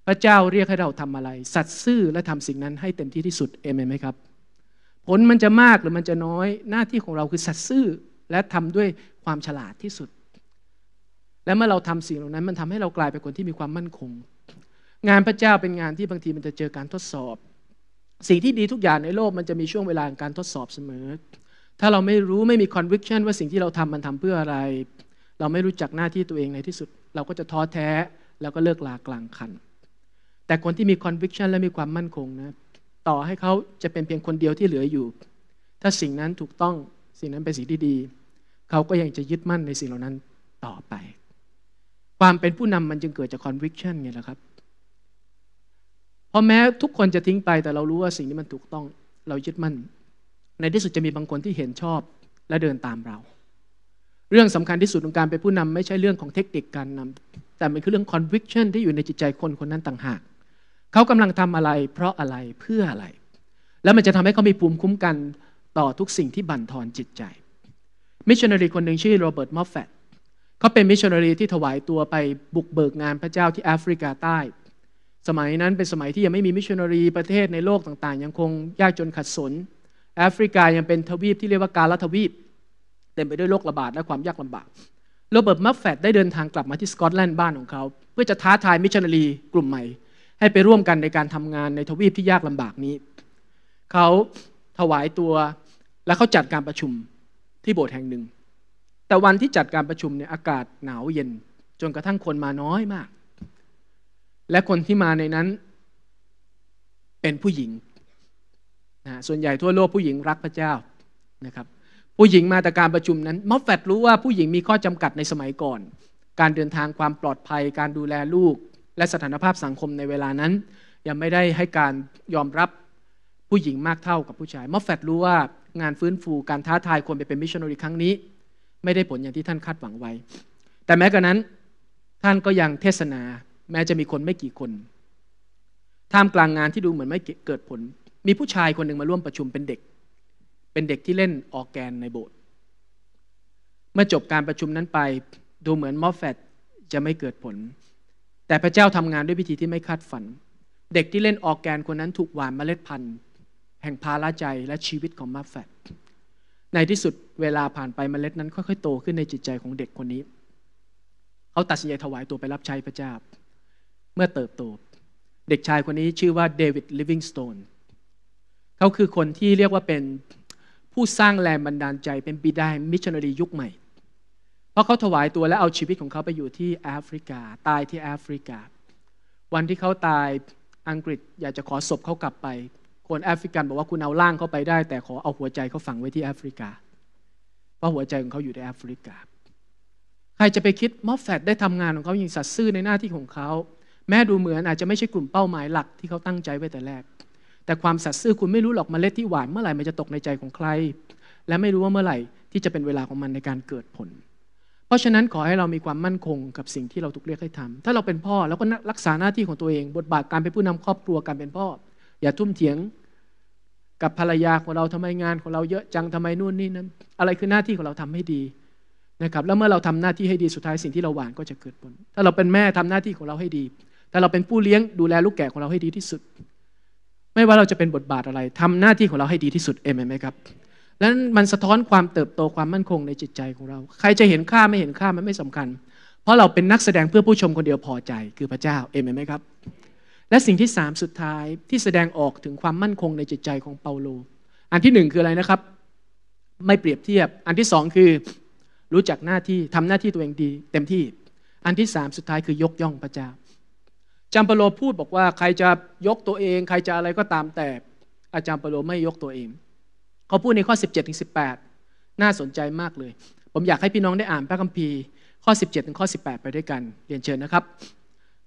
พระเจ้าเรียกให้เราทำอะไร สัตว์ซื่อและทำสิ่งนั้นให้เต็มที่ที่สุดเอเมนไหมครับ ผลมันจะมากหรือมันจะน้อยหน้าที่ของเราคือสัตว์ซื่อ และทำด้วยความฉลาดที่สุด และเมื่อเราทำสิ่งเหล่านั้น มันทำให้เรากลายเป็นคนที่มีความมั่นคง งานพระเจ้าเป็นงานที่บางทีมันจะเจอการทดสอบ สิ่งที่ดีทุกอย่างในโลกมันจะมีช่วงเวลาการทดสอบเสมอ ถ้าเราไม่รู้ไม่มี conviction ว่าสิ่งที่เราทำมันทำเพื่ออะไร เราไม่รู้จักหน้าที่ตัวเองในที่สุด เราก็จะท้อแท้แล้วก็เลิกลากลางคันแต่คนที่มี conviction และมีความมั่นคงนะต่อให้เขาจะเป็นเพียงคนเดียวที่เหลืออยู่ ถ้าสิ่งนั้นถูกต้องสิ่งนั้นเป็นสิ่งที่ดี เขาก็ยังจะยึดมั่นในสิ่งเหล่านั้นต่อไป ความเป็นผู้นำมันจึงเกิดจาก conviction ไงล่ะครับพราะแม้ทุกคนจะทิ้งไปแต่เรารู้ว่าสิ่งนี้มันถูกต้องเรายึดมั่น ในที่สุดจะมีบางคนที่เห็นชอบและเดินตามเรา เรื่องสำคัญที่สุดของการเป็นผู้นำไม่ใช่เรื่องของเทคนิคการนำ แต่มันคือเรื่อง conviction ที่อยู่ในจิตใจคนคนนั้นต่างหากเขากำลังทำอะไร เพราะอะไรเพื่ออะไร แล้วมันจะทำให้เขามีภูมิคุ้มกันต่อทุกสิ่งที่บั่นทอนจิตใจ มิชชันนารีคนหนึ่งชื่อโรเบิร์ตมอฟแฟตเขาเป็นมิชชันนารีที่ถวายตัวไปบุกเบิกงานพระเจ้าที่แอฟริกาใต้ สมัยนั้นเป็นสมัยที่ยังไม่มีมิชชันนารีประเทศในโลกต่างๆ ยังคงยากจนขัดสน แอฟริกายังเป็นทวีปที่เรียกว่าการละทวีป เต็มไปด้วยโรคระบาดและความยากลำบากโรเบิร์ตมัฟแฟตได้เดินทางกลับมาที่สกอตแลนด์บ้านของเขา เพื่อจะท้าทายมิชชันนารีกลุ่มใหม่ให้ไปร่วมกันในการทำงานในทวีปที่ยากลำบากนี้ เขาถวายตัวและเขาจัดการประชุมที่โบสถ์แห่งหนึ่ง แต่วันที่จัดการประชุมเนี่ยอากาศหนาวเย็นจนกระทั่งคนมาน้อยมาก และคนที่มาในนั้นเป็นผู้หญิงนะส่วนใหญ่ทั่วโลก ผู้หญิงรักพระเจ้านะครับผู้หญิงมาแต่การประชุมนั้นมอฟแฟตรู้ว่าผู้หญิงมีข้อจำกัดในสมัยก่อน การเดินทางความปลอดภัย การดูแลลูกและสถานภาพสังคมในเวลานั้น ยังไม่ได้ให้การยอมรับผู้หญิงมากเท่ากับผู้ชาย มอฟแฟต รู้ว่างานฟื้นฟูการท้าทายควรไปเป็นมิชชันนารีครั้งนี้ ไม่ได้ผลอย่างที่ท่านคาดหวังไว้ แต่แม้กระนั้นท่านก็ยังเทศนา แม้จะมีคนไม่กี่คนท่ามกลางงานที่ดูเหมือนไม่เกิดผล มีผู้ชายคนหนึ่งมาร่วมประชุมเป็นเด็ก เป็นเด็กที่เล่นออกแกนในโบสถ์เมื่อจบการประชุมนั้นไป ดูเหมือนมอฟแฟตจะไม่เกิดผลแต่พระเจ้าทำงานด้วยวิธีที่ไม่คาดฝัน เด็กที่เล่นออกแกนคนนั้นถูกหวานเมล็ดพันธุ์ แห่งภาระใจและชีวิตของมาแฟต ในที่สุดเวลาผ่านไปเมล็ดนั้นค่อยๆ โตขึ้นในจิตใจของเด็กคนนี้ เขาตัดสินใจถวายตัวไปรับใช้พระเจ้า เมื่อเติบโต เด็กชายคนนี้ชื่อว่าเดวิดลิฟวิงสโตน เขาคือคนที่เรียกว่าเป็นผู้สร้างแรงบันดาลใจเป็นบิดามิชชันนารียุคใหม่เพราะเขาถวายตัวและเอาชีวิตของเขาไปอยู่ที่แอฟริกา ตายที่แอฟริกา วันที่เขาตาย อังกฤษอยากจะขอศพเขากลับไป คนแอฟริกันบอกว่าคุณเอาร่างเขาไปได้แต่ขอเอาหัวใจเขาฝังไว้ที่แอฟริกา เพราะหัวใจของเขาอยู่ในแอฟริกา ใครจะไปคิด มอฟแฟต ได้ทำงานของเขาอย่างสัตย์ซื่อในหน้าที่ของเขา แม้ดูเหมือนอาจจะไม่ใช่กลุ่มเป้าหมายหลักที่เขาตั้งใจไว้แต่แรก แต่ความสัตย์ซื่อคุณไม่รู้หรอกมเมล็ดที่หวานเมื่อไหร่มันจะตกในใจของใคร และไม่รู้ว่าเมื่อไหร่ที่จะเป็นเวลาของมันในการเกิดผลเพราะฉะนั้นขอให้เรามีความมั่นคงกับสิ่งที่เราถูกเรียกให้ทำถ้าเราเป็นพ่อเราก็รักษาหน้าที่ของตัวเอง บทบาทการเป็นผู้นำครอบครัว การเป็นพ่ออย่าทุ่มเถียงกับภรรยาของเราทำไมงานของเราเยอะจังทำไมนู่นนี่นั้นอะไรคือหน้าที่ของเราทำให้ดีนะครับ แล้วเมื่อเราทำหน้าที่ให้ดีสุดท้ายสิ่งที่เราหวานก็จะเกิดผลถ้าเราเป็นแม่ทำหน้าที่ของเราให้ดี ถ้าเราเป็นผู้เลี้ยงดูแลลูกแก่ของเราให้ดีที่สุด ไม่ว่าเราจะเป็นบทบาทอะไร ทำหน้าที่ของเราให้ดีที่สุดเอเมนไหมครับแล้วมันสะท้อนความเติบโตความมั่นคงในจิตใจของเรา ใครจะเห็นค่าไม่เห็นค่ามันไม่สำคัญ เพราะเราเป็นนักแสดงเพื่อผู้ชมคนเดียวพอใจคือพระเจ้าเอเมนไหมครับ และสิ่งที่สามสุดท้ายที่แสดงออกถึงความมั่นคงในจิตใจของเปาโล อันที่หนึ่งคืออะไรนะครับ ไม่เปรียบเทียบ อันที่สองคือ รู้จักหน้าที่ทำหน้าที่ตัวเองดี เต็มที่ อันที่สามสุดท้ายคือยกย่องพระเจ้าจำเปโลพูดบอกว่า ใครจะยกตัวเอง ใครจะอะไรก็ตามแต่ อาจารย์เปโลไม่ยกตัวเองเขาพูดในข้อ 17 ถึง 18 น่าสนใจมากเลย ผมอยากให้พี่น้องได้อ่านพระคัมภีร์ข้อ 17 ถึงข้อ 18 ไปด้วยกัน เรียนเชิญนะครับ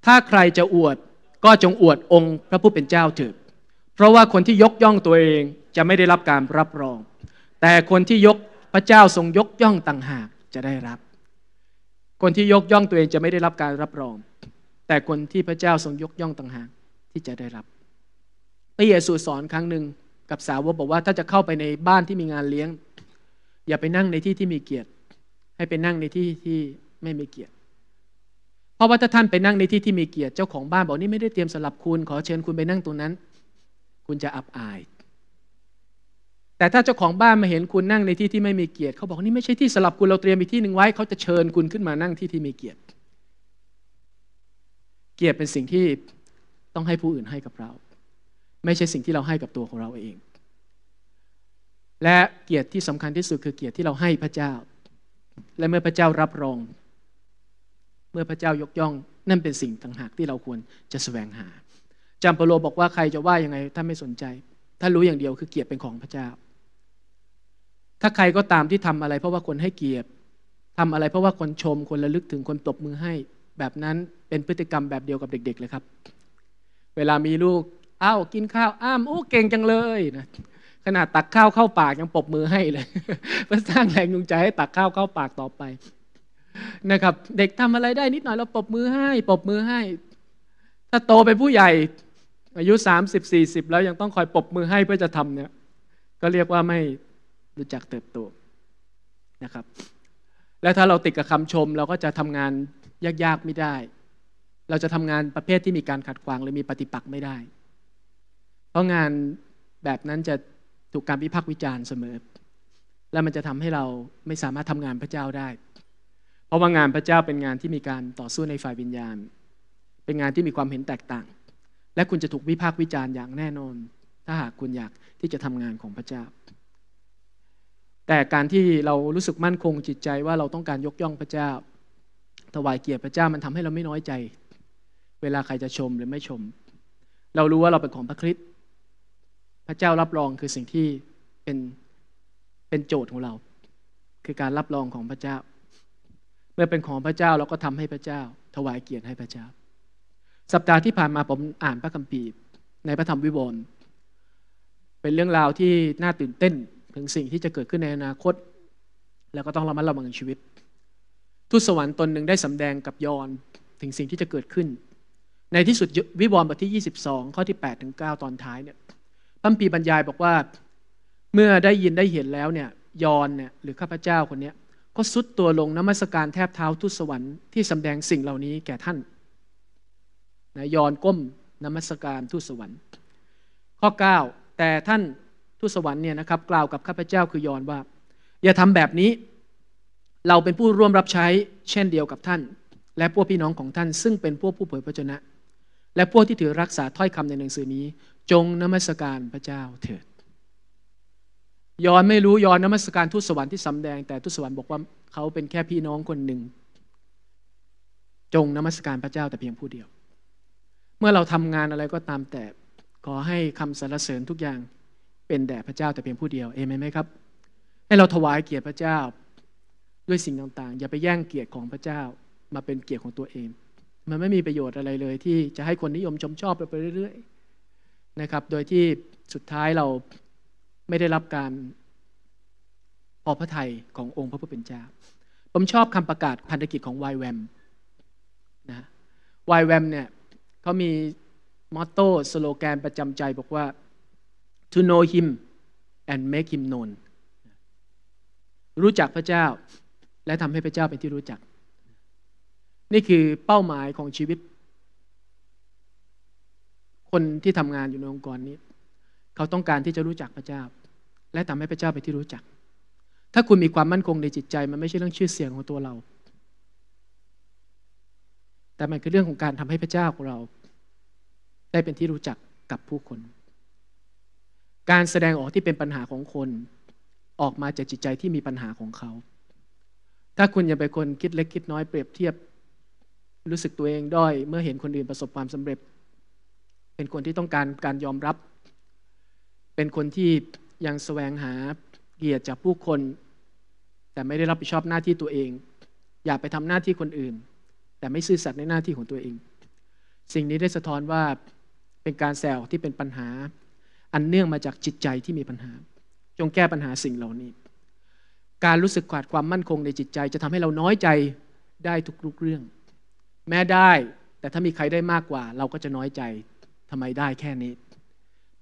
ถ้าใครจะอวดก็จงอวดองค์พระผู้เป็นเจ้าเถิด เพราะว่าคนที่ยกย่องตัวเองจะไม่ได้รับการรับรอง แต่คนที่ยกพระเจ้าทรงยกย่องต่างหากจะได้รับ คนที่ยกย่องตัวเองจะไม่ได้รับการรับรอง แต่คนที่พระเจ้าทรงยกย่องต่างหากที่จะได้รับพระเยซูสอนครั้งหนึ่งกับสาวกบอกว่าถ้าจะเข้าไปในบ้านที่มีงานเลี้ยง อย่าไปนั่งในที่ที่มีเกียรติ ให้ไปนั่งในที่ที่ไม่มีเกียรติเพราะว่าถ้าท่านไปนั่งในที่ที่มีเกียรติเจ้าของบ้านบอกนี่ไม่ได้เตรียมสำหรับคุณ ขอเชิญคุณไปนั่งตรงนั้น คุณจะอับอาย แต่ถ้าเจ้าของบ้านมาเห็นคุณนั่งในที่ที่ไม่มีเกียรติเขาบอกนี่ไม่ใช่ที่สำหรับคุณเราเตรียมอีกที่หนึ่งไว้ เขาจะเชิญคุณขึ้นมานั่งที่ที่มีเกียรติ เกียรติเป็นสิ่งที่ต้องให้ผู้อื่นให้กับเราไม่ใช่สิ่งที่เราให้กับตัวของเราเอง และเกียรติที่สำคัญที่สุดคือเกียรติที่เราให้พระเจ้า และเมื่อพระเจ้ารับรอง เมื่อพระเจ้ายกย่อง นั่นเป็นสิ่งต่างหากที่เราควรจะสแสวงหา จำเปโลบอกว่าใครจะว่ายังไงท่านไม่สนใจท่านรู้อย่างเดียวคือเกียรติเป็นของพระเจ้า ถ้าใครก็ตามที่ทำอะไรเพราะว่าคนให้เกียรติทำอะไร เพราะว่าคนชม คนระลึกถึง คนตบมือให้แบบนั้นเป็นพฤติกรรมแบบเดียวกับเด็ก ๆเลยครับ เวลามีลูกเอ้ากินข้าวอ้ามโอ้เก่งจังเลยนะขนาดตักข้าวเข้าปากยังปบมือให้เลยเพื่อสร้างแรงจูงใจให้ตักข้าวเข้าปากต่อไปนะครับ เด็กทำอะไรได้นิดหน่อยเราปบมือให้ ปบมือให้ ถ้าโตเป็นผู้ใหญ่อายุสามสิบสี่สิบแล้วยังต้องคอยปบมือให้เพื่อจะทำเนี่ย ก็เรียกว่าไม่รู้จักเติบโตนะครับ และถ้าเราติดกับคำชมเราก็จะทำงานยากๆไม่ได้ เราจะทำงานประเภทที่มีการขัดขวางหรือมีปฏิปักษ์ไม่ได้เพราะงานแบบนั้นจะถูกการวิพากษ์วิจารณ์เสมอ และมันจะทำให้เราไม่สามารถทำงานพระเจ้าได้ เพราะว่างานพระเจ้าเป็นงานที่มีการต่อสู้ในฝ่ายวิญญาณ เป็นงานที่มีความเห็นแตกต่าง และคุณจะถูกวิพากษ์วิจารณ์อย่างแน่นอน ถ้าหากคุณอยากที่จะทำงานของพระเจ้า แต่การที่เรารู้สึกมั่นคงจิตใจว่าเราต้องการยกย่องพระเจ้า ถวายเกียรติพระเจ้ามันทำให้เราไม่น้อยใจ เวลาใครจะชมหรือไม่ชม เรารู้ว่าเราเป็นของพระคริสต์พระเจ้ารับรองคือสิ่งที่เป็นเป็นโจทย์ของเรา คือการรับรองของพระเจ้า เมื่อเป็นของพระเจ้าเราก็ทำให้พระเจ้า ถวายเกียรติให้พระเจ้า สัปดาห์ที่ผ่านมาผมอ่านพระคัมภีร์ในพระธรรมวิวรณ์เป็นเรื่องราวที่น่าตื่นเต้น ถึงสิ่งที่จะเกิดขึ้นในอนาคต แล้วก็ต้องระมัดระวังชีวิตทูตสวรรค์ตนหนึ่งได้สำแดงกับยอนถึงสิ่งที่จะเกิดขึ้น ในที่สุดวิวรณ์บทที่ 22 ข้อที่ 8 ถึง 9 ตอนท้ายเนี่ยพัมปีบรรยายบอกว่าเมื่อได้ยินได้เห็นแล้วเนี่ยยอนเนี่ยหรือข้าพเจ้าคนนี้ก็สุดตัวลงน้ำมัสการแทบเท้าทุสวรรค์ที่สำแดงสิ่งเหล่านี้แก่ท่านนะยอนก้มน้ำมัสการทุสวรรค์ ข้อ9แต่ท่านทุสวรรค์เนี่ยนะครับกล่าวกับข้าพเจ้าคือยอนว่า อย่าทำแบบนี้ เราเป็นผู้ร่วมรับใช้เช่นเดียวกับท่านและพวกพี่น้องของท่าน ซึ่งเป็นพวกผู้เผยพระชนะ และพวกที่ถือรักษาถ้อยคำในหนังสือนี้จงนมัสการพระเจ้าเถิด ยอนไม่รู้ยอนนมัสการทูตสวรรค์ที่สำแดงแต่ทูตสวรรค์บอกว่าเขาเป็นแค่พี่น้องคนหนึ่ง จงนมัสการพระเจ้าแต่เพียงผู้เดียว เมื่อเราทำงานอะไรก็ตามแต่ขอให้คำสรรเสริญทุกอย่างเป็นแด่พระเจ้าแต่เพียงผู้เดียว เอเมนไหมครับ ให้เราถวายเกียรติพระเจ้าด้วยสิ่งต่างๆ อย่าไปแย่งเกียรติของพระเจ้ามาเป็นเกียรติของตัวเอง มันไม่มีประโยชน์อะไรเลย ที่จะให้คนนิยมชมชอบไปเรื่อยๆนะครับ โดยที่สุดท้ายเราไม่ได้รับการพอพระทัยขององค์พระผู้เป็นเจ้า ผมชอบคำประกาศพันธกิจของวแวมนะวายแวมเนี่ยเขามีมอตโต้ สโลแกนประจำใจบอกว่า to know him and make him known รู้จักพระเจ้า และทำให้พระเจ้าเป็นที่รู้จัก นี่คือเป้าหมายของชีวิตคนที่ทำงานอยู่ในองค์กรนี้ เขาต้องการที่จะรู้จักพระเจ้าและทำให้พระเจ้าไปที่รู้จัก ถ้าคุณมีความมั่นคงในจิตใจมันไม่ใช่เรื่องชื่อเสียงของตัวเรา แต่มันคือเรื่องของการทำให้พระเจ้าของเรา ได้เป็นที่รู้จักกับผู้คน การแสดงออกที่เป็นปัญหาของคนออกมาจากจิตใจที่มีปัญหาของเขา ถ้าคุณยังเป็นคนคิดเล็กคิดน้อยเปรียบเทียบรู้สึกตัวเองด้อยเมื่อเห็นคนอื่นประสบความสำเร็จเป็นคนที่ต้องการการยอมรับ เป็นคนที่ยังแสวงหาเกียรติจากผู้คน แต่ไม่ได้รับผิดชอบหน้าที่ตัวเอง อยากไปทำหน้าที่คนอื่น แต่ไม่ซื่อสัตย์ในหน้าที่ของตัวเอง สิ่งนี้ได้สะท้อนว่าเป็นการแซวที่เป็นปัญหาอันเนื่องมาจากจิตใจที่มีปัญหา จงแก้ปัญหาสิ่งเหล่านี้ การรู้สึกขาดความมั่นคงในจิตใจจะทำให้เราน้อยใจได้ทุกๆเรื่อง แม้ได้แต่ถ้ามีใครได้มากกว่า เราก็จะน้อยใจทำไมได้แค่นี้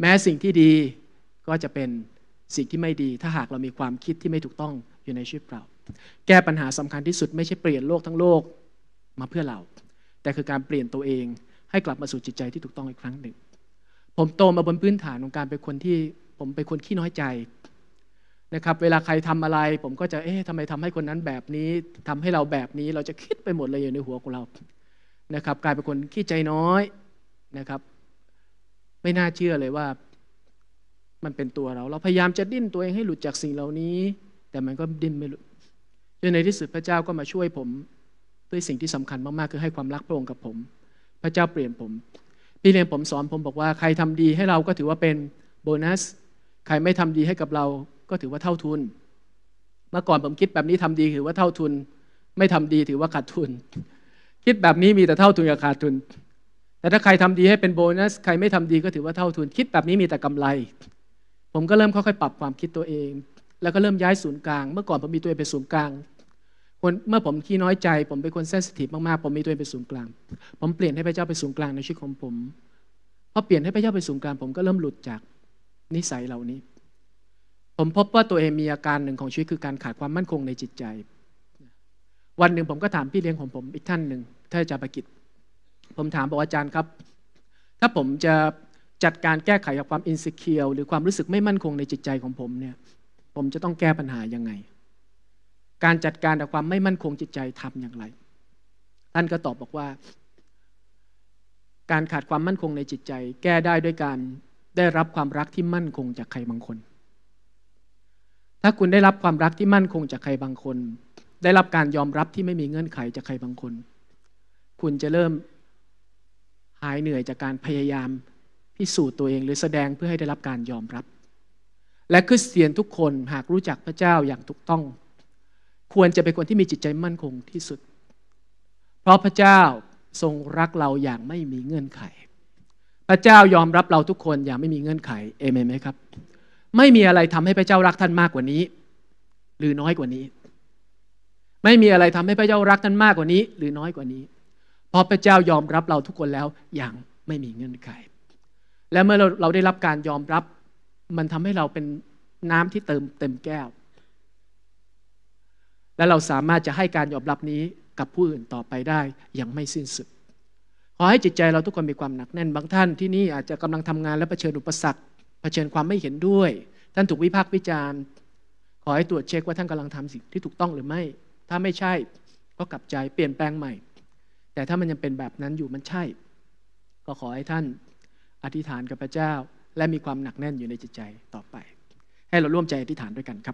แม้สิ่งที่ดีก็จะเป็นสิ่งที่ไม่ดี ถ้าหากเรามีความคิดที่ไม่ถูกต้องอยู่ในชีวิตเรา แก้ปัญหาสำคัญที่สุดไม่ใช่เปลี่ยนโลกทั้งโลกมาเพื่อเรา แต่คือการเปลี่ยนตัวเอง ให้กลับมาสู่จิตใจที่ถูกต้องอีกครั้งหนึ่ง ผมโตมาบนพื้นฐานของการเป็นคนที่ ผมเป็นคนขี้น้อยใจนะครับ เวลาใครทำอะไร ผมก็จะ เอ๊ะทำไมทำให้คนนั้นแบบนี้ ทำให้เราแบบนี้ เราจะคิดไปหมดเลยอยู่ในหัวของเรา นะครับ กลายเป็นคนขี้ใจน้อยนะครับไม่น่าเชื่อเลยว่ามันเป็นตัวเรา เราพยายามจะดิ้นตัวเองให้หลุดจากสิ่งเหล่านี้ แต่มันก็ดิ้นไม่หลุดจนในที่สุดพระเจ้าก็มาช่วยผม ด้วยสิ่งที่สำคัญมากๆคือให้ความรักพระองค์กับผม พระเจ้าเปลี่ยนผม พี่เลี้ยงผมสอนผมบอกว่าใครทำดีให้เราก็ถือว่าเป็นโบนัสใครไม่ทำดีให้กับเราก็ถือว่าเท่าทุน เมื่อก่อนผมคิดแบบนี้ทำดีถือว่าเท่าทุน ไม่ทำดีถือว่าขาดทุน คิดแบบนี้มีแต่เท่าทุนกับขาดทุนแต่ถ้าใครทำดีให้เป็นโบนัสใครไม่ทำดีก็ถือว่าเท่าทุนคิดแบบนี้มีแต่กำไร ผมก็เริ่มค่อยๆปรับความคิดตัวเอง แล้วก็เริ่มย้ายศูนย์กลางเมื่อก่อนผมมีตัวเองเป็นศูนย์กลางคนเมื่อผมขี้น้อยใจ ผมเป็นคนเซนสิทีฟมากๆผมมีตัวเองเป็นศูนย์กลาง ผมเปลี่ยนให้พระเจ้าเป็นศูนย์กลางในชีวิตของผมพอเปลี่ยนให้พระเจ้าเป็นศูนย์กลางผมก็เริ่มหลุดจากนิสัยเหล่านี้ ผมพบว่าตัวเองมีอาการหนึ่งของชีวิตคือการขาดความมั่นคงในจิตใจ วันหนึ่งผมก็ถามพี่เลี้ยงของผมอีกท่านหนึ่งท่านอาจารย์ประกิจผมถามบอกอาจารย์ครับ ถ้าผมจะจัดการแก้ไขกับความอินสิเคียวหรือความรู้สึกไม่มั่นคงในจิตใจของผมเนี่ย ผมจะต้องแก้ปัญหายังไง การจัดการกับความไม่มั่นคงจิตใจทำอย่างไร ท่านก็ตอบบอกว่า การขาดความมั่นคงในจิตใจ แก้ได้ด้วยการได้รับความรักที่มั่นคงจากใครบางคน ถ้าคุณได้รับความรักที่มั่นคงจากใครบางคน ได้รับการยอมรับที่ไม่มีเงื่อนไขจากใครบางคน คุณจะเริ่มหายเหนื่อยจากการพยายาม พิสูจน์ตัวเองหรือแสดงเพื่อให้ได้รับการยอมรับ และคริสเตียนทุกคนหากรู้จักพระเจ้าอย่างถูกต้อง ควรจะเป็นคนที่มีจิตใจมั่นคงที่สุด เพราะพระเจ้าทรงรักเราอย่างไม่มีเงื่อนไข พระเจ้ายอมรับเราทุกคนอย่างไม่มีเงื่อนไข เอเมนไหมครับ ไม่มีอะไรทำให้พระเจ้ารักท่านมากกว่านี้ หรือน้อยกว่านี้ ไม่มีอะไรทำให้พระเจ้ารักท่านมากกว่านี้ หรือน้อยกว่านี้พราะพระเจ้ายอมรับเราทุกคนแล้วอย่างไม่มีเงื่อนไข และเมื่อเราเราได้รับการยอมรับมันทำให้เราเป็นน้ำที่เติมเต็มแก้ว และเราสามารถจะให้การยอมรับนี้กับผู้อื่นต่อไปได้ อย่างไม่สิ้นสุด ขอให้จิตใจเราทุกคนมีความหนักแน่นบางท่านที่นี่อาจจะกำลังทำงานและะเผชิญอุปสรรค เผชิญความไม่เห็นด้วย ท่านถูกวิพากษ์วิจารณ์ ขอให้ตรวจเช็คว่าท่านกำลังทำสิ่งที่ถูกต้องหรือไม่ ถ้าไม่ใช่ก็กลับใจเปลี่ยนแปลงใหม่แต่ถ้ามันยังเป็นแบบนั้นอยู่มันใช่ ก็ขอให้ท่านอธิษฐานกับพระเจ้า และมีความหนักแน่นอยู่ในจิตใจต่อไป ให้เราร่วมใจอธิษฐานด้วยกันคร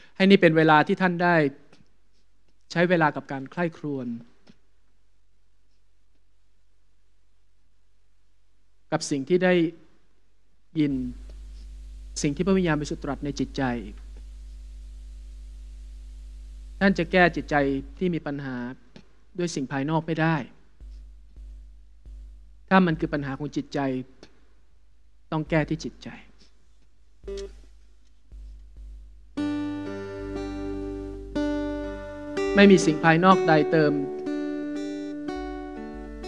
ับ ให้นี่เป็นเวลาที่ท่านได้ใช้เวลากับการใคร่ครวญกับสิ่งที่ได้ยินสิ่งที่พระวิญญาณบริสุทธิ์ตรัสในจิตใจ ท่านจะแก้จิตใจที่มีปัญหาด้วยสิ่งภายนอกไม่ได้ ถ้ามันคือปัญหาของจิตใจ ต้องแก้ที่จิตใจ ไม่มีสิ่งภายนอกใดเติม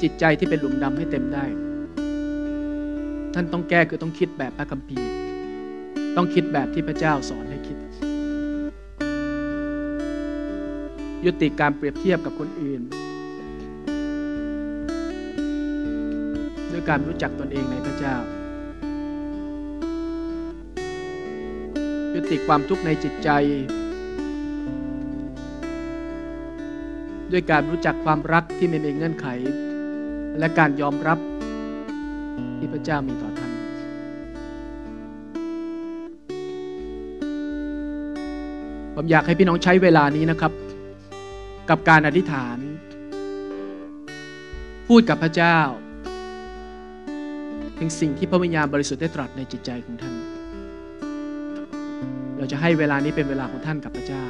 จิตใจที่เป็นหลุมดำให้เต็มได้ ท่านต้องแก้คือต้องคิดแบบพระคัมภีร์ต้องคิดแบบที่พระเจ้าสอนให้คิด ยุติการเปรียบเทียบกับคนอื่น ด้วย การรู้จักตนเองในพระเจ้า ยุติความทุกข์ในจิตใจ ด้วยการรู้จักความรักที่ไม่มีเงื่อนไข และการยอมรับที่พระเจ้ามีต่อผมอยากให้พี่น้องใช้เวลานี้นะครับกับการอธิษฐาน พูดกับพระเจ้าถึงสิ่งที่พระวิญญาณบริสุทธิ์ได้ตรัสในจิตใจของท่าน เราจะให้เวลานี้เป็นเวลาของท่านกับพระเจ้า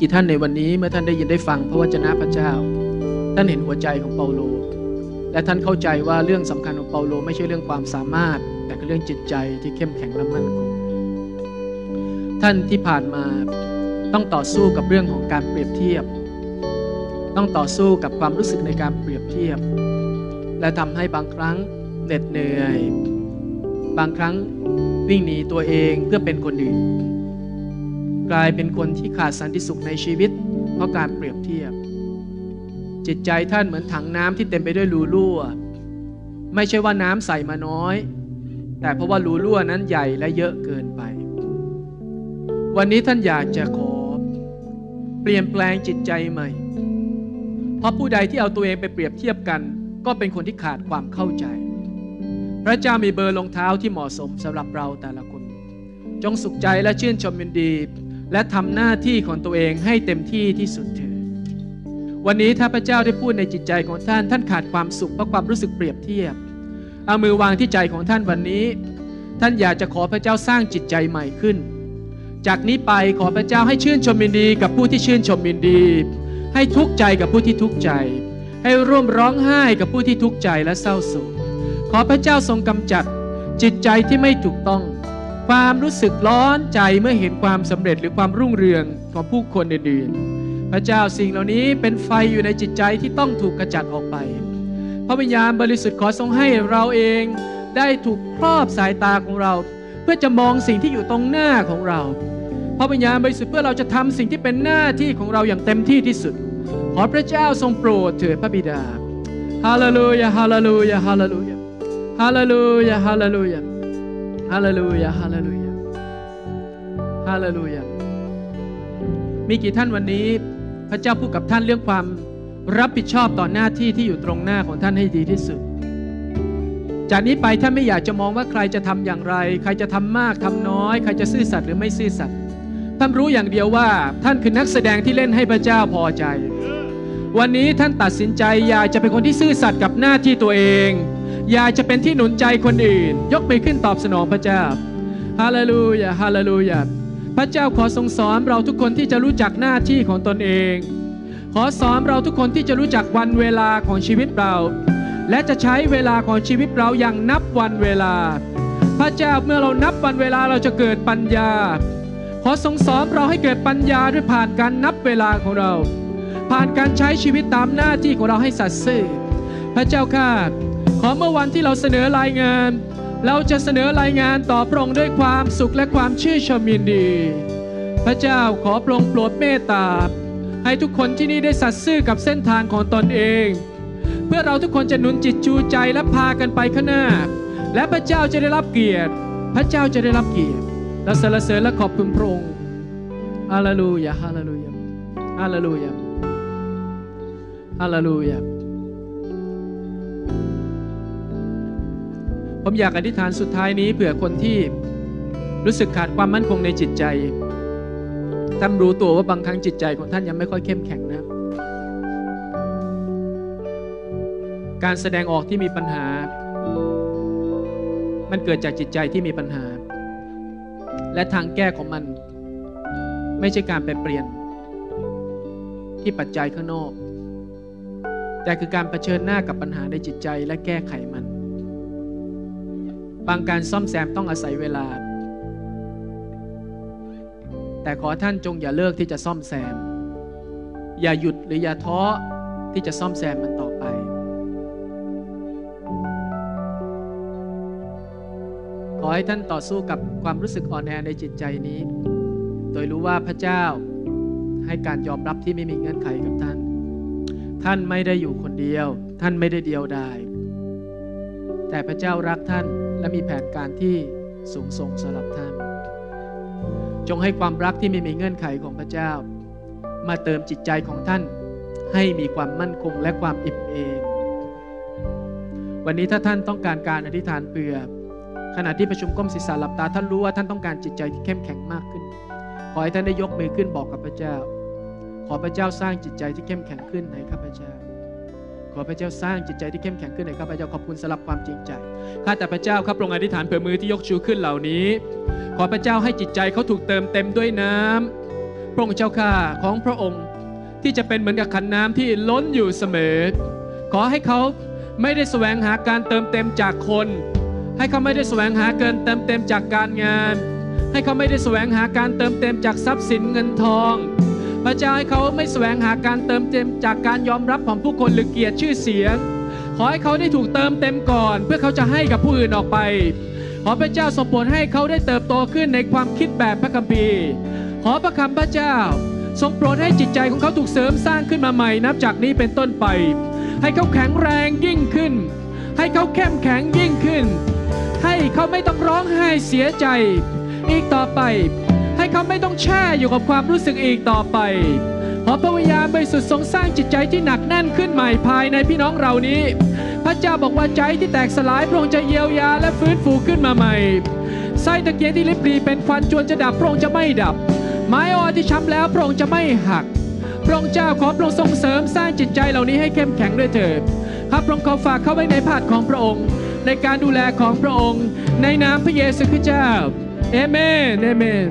กี่ท่านในวันนี้เมื่อท่านได้ยินได้ฟังพระวจนะพระเจ้า ท่านเห็นหัวใจของเปาโล และท่านเข้าใจว่าเรื่องสำคัญของเปาโลไม่ใช่เรื่องความสามารถ แต่เป็นเรื่องจิตใจที่เข้มแข็งและมั่นคงท่านที่ผ่านมา ต้องต่อสู้กับเรื่องของการเปรียบเทียบ ต้องต่อสู้กับความรู้สึกในการเปรียบเทียบ และทำให้บางครั้งเหน็ดเหนื่อย บางครั้งวิ่งหนีตัวเองเพื่อเป็นคนอื่นกลายเป็นคนที่ขาดสันติสุขในชีวิตเพราะการเปรียบเทียบ จิตใจท่านเหมือนถังน้ำที่เต็มไปด้วยรูรั่ว ไม่ใช่ว่าน้ำใส่มาน้อย แต่เพราะว่ารูรั่วนั้นใหญ่และเยอะเกินไป วันนี้ท่านอยากจะขอเปลี่ยนแปลงจิตใจใหม่ เพราะผู้ใดที่เอาตัวเองไปเปรียบเทียบกัน ก็เป็นคนที่ขาดความเข้าใจ พระเจ้ามีเบอร์รองเท้าที่เหมาะสมสำหรับเราแต่ละคน จงสุขใจและชื่นชมยินดีและทำหน้าที่ของตัวเองให้เต็มที่ที่สุดเถิด วันนี้ถ้าพระเจ้าได้พูดในจิตใจของท่าน ท่านขาดความสุขเพราะความรู้สึกเปรียบเทียบ เอามือวางที่ใจของท่านวันนี้ ท่านอยากจะขอพระเจ้าสร้างจิตใจใหม่ขึ้น จากนี้ไปขอพระเจ้าให้ชื่นชมมินดีกับผู้ที่ชื่นชมมินดี ให้ทุกข์ใจกับผู้ที่ทุกข์ใจ ให้ร่วมร้องไห้กับผู้ที่ทุกข์ใจและเศร้าโศกขอพระเจ้าทรงกำจัด จิตใจที่ไม่ถูกต้องความรู้สึกร้อนใจเมื่อเห็นความสำเร็จหรือความรุ่งเรืองของผู้คนอื่นๆ พระเจ้าสิ่งเหล่านี้เป็นไฟอยู่ในจิตใจที่ต้องถูกกระจัดออกไป พระวิญญาณบริสุทธิ์ขอทรงให้เราเอง ได้ถูกครอบสายตาของเรา เพื่อจะมองสิ่งที่อยู่ตรงหน้าของเราพระวิญญาณบริสุทธิ์เพื่อเราจะทำสิ่งที่เป็นหน้าที่ของเราอย่างเต็มที่ที่สุด ขอพระเจ้าทรงโปรดเถิดพระบิดา ฮาเลลูยา ฮาเลลูยา ฮาเลลูยา ฮาเลลูยา ฮาเลลูยาฮาเลลูยาฮาเลลูยาฮาเลลูยา มีกี่ท่านวันนี้ พระเจ้าพูดกับท่านเรื่องความ รับผิดชอบต่อหน้าที่ที่อยู่ตรงหน้าของท่านให้ดีที่สุด จากนี้ไปท่านไม่อยากจะมองว่าใครจะทำอย่างไร ใครจะทำมาก ทำน้อย ใครจะซื่อสัตย์หรือไม่ซื่อสัตย์ท่านรู้อย่างเดียวว่าท่านคือนักแสดงที่เล่นให้พระเจ้าพอใจวันนี้ท่านตัดสินใจอยากจะเป็นคนที่ซื่อสัตย์กับหน้าที่ตัวเองอยากจะเป็นที่หนุนใจคนอื่น ยกมือขึ้นตอบสนองพระเจ้าฮาเลลูยาฮาเลลูยาพระเจ้าขอทรงสอนเราทุกคนที่จะรู้จักหน้าที่ของตนเอง ขอสอนเราทุกคนที่จะรู้จักวันเวลาของชีวิตเรา และจะใช้เวลาของชีวิตเราอย่างนับวันเวลา พระเจ้าเมื่อเรานับวันเวลาเราจะเกิดปัญญา ขอทรงสอนเราให้เกิดปัญญาด้วยผ่านการนับเวลาของเรา ผ่านการใช้ชีวิตตามหน้าที่ของเราให้สัตย์ซื่อพระเจ้าข้าขอเมื่อวันที่เราเสนอรายงาน เราจะเสนอรายงานต่อพระองค์ด้วยความสุขและความชื่นชมยินดี พระเจ้าขอพระองค์โปรดเมตตา ให้ทุกคนที่นี่ได้สัตย์ซื่อกับเส้นทางของตนเอง เพื่อเราทุกคนจะหนุนจิตจูใจและพากันไปข้างหน้า และพระเจ้าจะได้รับเกียรติ พระเจ้าจะได้รับเกียรติ และสรรเสริญและขอบคุณพระองค์ฮาเลลูยาฮาเลลูยาฮาเลลูยาฮาเลลูยาผมอยากอธิษฐานสุดท้ายนี้เผื่อคนที่รู้สึกขาดความมั่นคงในจิตใจท่านรู้ตัวว่าบางครั้งจิตใจของท่านยังไม่ค่อยเข้มแข็งนะ การแสดงออกที่มีปัญหา มันเกิดจากจิตใจที่มีปัญหา และทางแก้ของมัน ไม่ใช่การไปเปลี่ยน ที่ปัจจัยข้างนอก แต่คือการรเผชิญหน้ากับปัญหาในจิตใจ และแก้ไขมันบางการซ่อมแซมต้องอาศัยเวลา แต่ขอท่านจงอย่าเลิกที่จะซ่อมแซม อย่าหยุดหรืออย่าท้อที่จะซ่อมแซมมันต่อไป ขอให้ท่านต่อสู้กับความรู้สึกอ่อนแอในจิตใจนี้ โดยรู้ว่าพระเจ้าให้การยอมรับที่ไม่มีเงื่อนไขกับท่าน ท่านไม่ได้อยู่คนเดียว ท่านไม่ได้เดียวดาย แต่พระเจ้ารักท่านและมีแผนการที่สูงส่งสำหรับท่าน จงให้ความรักที่ไม่มีเงื่อนไขของพระเจ้า มาเติมจิตใจของท่านให้มีความมั่นคงและความอิ่มเองวันนี้ถ้าท่านต้องการการอธิษฐานเผื่อขณะที่ประชุมก้มศีรษะหลับตาท่านรู้ว่าท่านต้องการจิตใจที่เข้มแข็งมากขึ้น ขอให้ท่านได้ยกมือขึ้นบอกกับพระเจ้า ขอพระเจ้าสร้างจิตใจที่เข้มแข็งขึ้นในข้าพเจ้าขอ พระเจ้าสร้างจิตใจที่เข้มแข็งขึ้นในข้าพเจ้าขอบคุณสำหรับความจริงใจ ข้าแต่พระเจ้าครับลงอธิษฐานเผื่อมือที่ยกชูขึ้นเหล่านี้ ขอพระเจ้าให้จิตใจเขาถูกเติมเต็มด้วยน้ำพระองค์เจ้าข้าของพระองค์ ที่จะเป็นเหมือนกับขันน้ำที่ล้นอยู่เสมอ ขอให้เขาไม่ได้แสวงหาการเติมเต็มจากคน ให้เขาไม่ได้แสวงหาเกินเติมเต็มจากการงาน ให้เขาไม่ได้แสวงหาการเติมเต็มจากทรัพย์สินเงินทองพระเจ้าให้เขาไม่แสวงหาการเติมเต็มจากการยอมรับของผู้คนหรือเกียรติชื่อเสียงขอให้เขา ได้ถูกเติมเต็มก่อน เพื่อเขาจะให้กับผู้อื่นออกไป ขอพระเจ้าสมบโปรดให้เขาได้เติบโตขึ้นในความคิดแบบพระคัมภีร์ขอพระคำพระเจ้าทรงโปรดให้จิตใจของเขาถูกเสริมสร้างขึ้นมาใหม่นับจากนี้เป็นต้นไป ให้เขาแข็งแรงยิ่งขึ้น ให้เขาเข้มแข็งยิ่งขึ้น ให้เขาไม่ต้องร้องไห้เสียใจ อีกต่อไปให้เขาไม่ต้องแช่อยู่กับความรู้สึกอีกต่อไป ขอพระวิญญาณบริสุทธิ์ทรงสร้างจิตใจที่หนักแน่นขึ้นใหม่ภายในพี่น้องเรานี้ พระเจ้าบอกว่าใจที่แตกสลายพระองค์จะเยียวยาและฟื้นฟูขึ้นมาใหม่ ไส้ตะเกียงที่ลิบรีเป็นฟันจวนจะดับพระองค์จะไม่ดับ ไม้อ่อนที่ช้ำแล้วพระองค์จะไม่หักพระองค์เจ้าขอพระองค์ทรงเสริมสร้างจิตใจเหล่านี้ให้เข้มแข็งด้วยเถิดข้าพระองค์ขอฝากเข้าไว้ในพาดของพระองค์ในการดูแลของพระองค์ ในนามพระเยซูคริสต์เจ้าเอเมนเอเมน